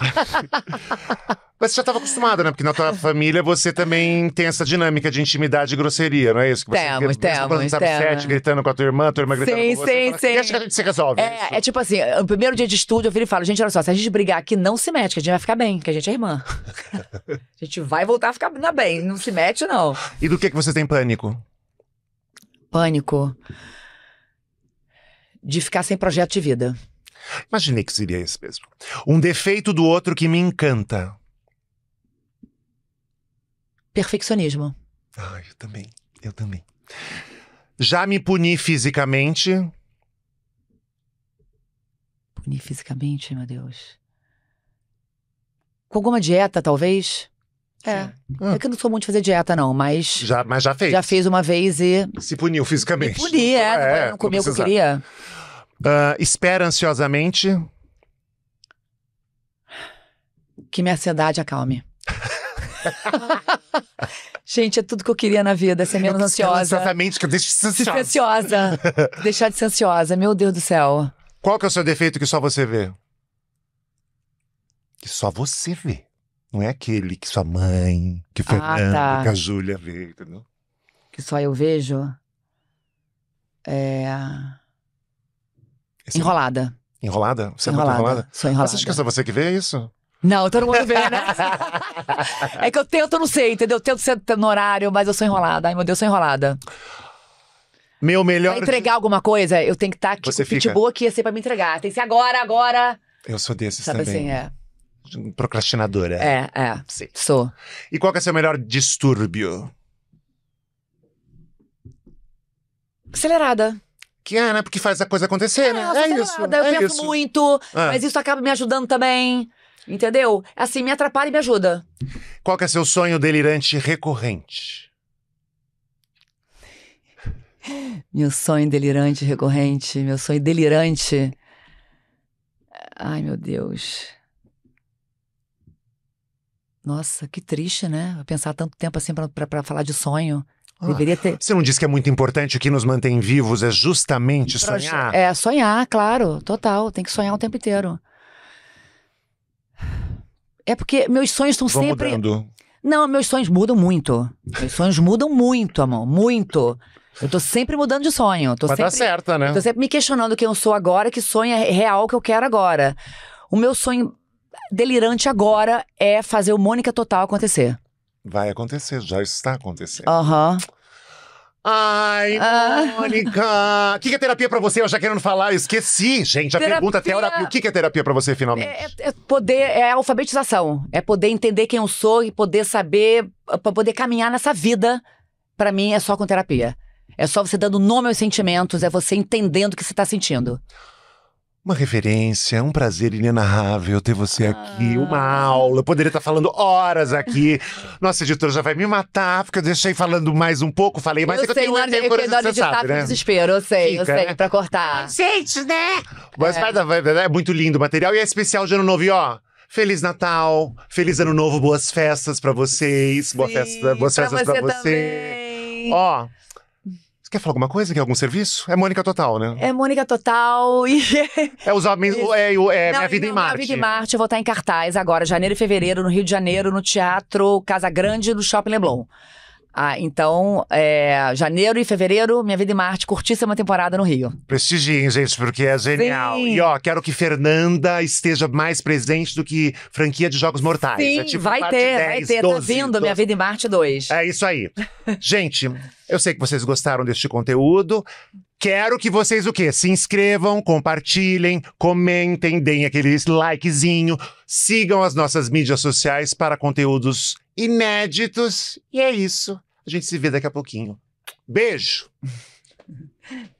<laughs> Mas você já estava acostumada, né? Porque na tua família você também tem essa dinâmica de intimidade e grosseria, não é isso? Que você temos, fica, temos. Você temos. Sete, gritando com a tua irmã, tua irmã gritando sim, com você. Sim, fala, assim, sim, Deixa que a gente se resolve. É, isso. é tipo assim, no primeiro dia de estúdio eu viro e falo, gente, olha só, se a gente brigar aqui, não se mete, que a gente vai ficar bem, que a gente é irmã. <laughs> a gente vai voltar a ficar na bem, não se mete não. E do que, que você tem pânico? Pânico de ficar sem projeto de vida. Imaginei que seria esse mesmo. Um defeito do outro que me encanta. Perfeccionismo. Ah, eu também. Eu também. Já me puni fisicamente. Puni fisicamente, meu Deus. Com alguma dieta, talvez? É. Ah. É que eu não sou muito de fazer dieta, não, mas. Já, mas já fez. Já fez uma vez e. Se puniu fisicamente. Me puni, é. é não, não o que eu queria. Uh, espera ansiosamente. Que minha ansiedade acalme. Gente, é tudo que eu queria na vida, ser menos ansiosa. Exatamente, que eu de ser ansiosa. ser ansiosa. <laughs> Deixar de ser ansiosa, meu Deus do céu. Qual que é o seu defeito que só você vê? Que só você vê. Não é aquele que sua mãe, que Fernanda, ah, Fernando, ah, tá. que a Júlia vê, entendeu? Que só eu vejo? É... Assim? Enrolada. Enrolada? Você enrolada. é muito enrolada? Sou enrolada. você acha que é só você que vê isso? Não, todo mundo vê, né? <laughs> é que eu tento, não sei, entendeu? Eu tento ser no horário, mas eu sou enrolada. Ai, meu Deus, sou enrolada. Meu melhor. Pra entregar alguma coisa, eu tenho que estar tá aqui você com o pitbull aqui assim pra me entregar. Tem que ser agora, agora. Eu sou desses Sabe também. Sabe assim, é. Procrastinadora. É, é. Sim. Sou. E qual que é seu melhor distúrbio? Acelerada. Que é, né? Porque faz a coisa acontecer, é, né? É isso. Nada. Eu é penso isso. muito, é. mas isso acaba me ajudando também. Entendeu? Assim, me atrapalha e me ajuda. Qual que é seu sonho delirante recorrente? Meu sonho delirante recorrente, meu sonho delirante. Ai, meu Deus. Nossa, que triste, né? Pensar tanto tempo assim para falar de sonho. Ah, Deveria ter. Você não disse que é muito importante o que nos mantém vivos é justamente sonhar? É, sonhar, claro, total. Tem que sonhar o tempo inteiro. É porque meus sonhos estão sempre. Mudando. Não, meus sonhos mudam muito. Meus sonhos mudam muito, amor. Muito. Eu tô sempre mudando de sonho. Tô Mas sempre, tá certa, né? Tô sempre me questionando quem eu sou agora, que sonho é real que eu quero agora. O meu sonho delirante agora é fazer o Mônica Total acontecer. Vai acontecer, já está acontecendo. Aham. Uhum. Ai, ah. Mônica! O <laughs> que, que é terapia pra você? Eu já querendo falar, eu esqueci, gente. A terapia... pergunta até terapia. O que, que é terapia pra você, finalmente? É, é, é, poder, é alfabetização. É poder entender quem eu sou e poder saber, pra poder caminhar nessa vida. Pra mim, é só com terapia. É só você dando nome aos sentimentos, é você entendendo o que você tá sentindo. Uma referência, é um prazer inenarrável ter você aqui, ah. uma aula. Eu poderia estar falando horas aqui. Nossa editora já vai me matar, porque eu deixei falando mais um pouco, falei mais. É eu, eu sei, tenho, é eu tenho coisa, né? eu sei, eu sei, né? pra cortar. Gente, né? Mas é. é muito lindo o material e é especial de ano novo, e ó. Feliz Natal, feliz ano novo, boas festas para vocês, boas festas, boas festas para você. Pra você. Ó, Quer falar alguma coisa? Quer algum serviço? É Mônica Total, né? É Mônica Total e. <laughs> é os homens. É, é, é não, Minha Vida não, em Marte. Minha Vida em Marte, eu vou estar em cartaz agora, janeiro e fevereiro, no Rio de Janeiro, no Teatro Casa Grande do Shopping Leblon. Ah, então, é, janeiro e fevereiro, Minha Vida em Marte, curtíssima temporada no Rio. Prestigiem, gente, porque é genial. Sim. E ó, quero que Fernanda esteja mais presente do que franquia de Jogos Mortais. Sim, é tipo vai ter, 10, vai ter. 12, tá vindo 12. Minha Vida em Marte 2. É isso aí. gente, eu sei que vocês gostaram deste conteúdo. Quero que vocês o quê? Se inscrevam, compartilhem, comentem, deem aquele likezinho. Sigam as nossas mídias sociais para conteúdos inéditos. E é isso. A gente se vê daqui a pouquinho. Beijo! <laughs>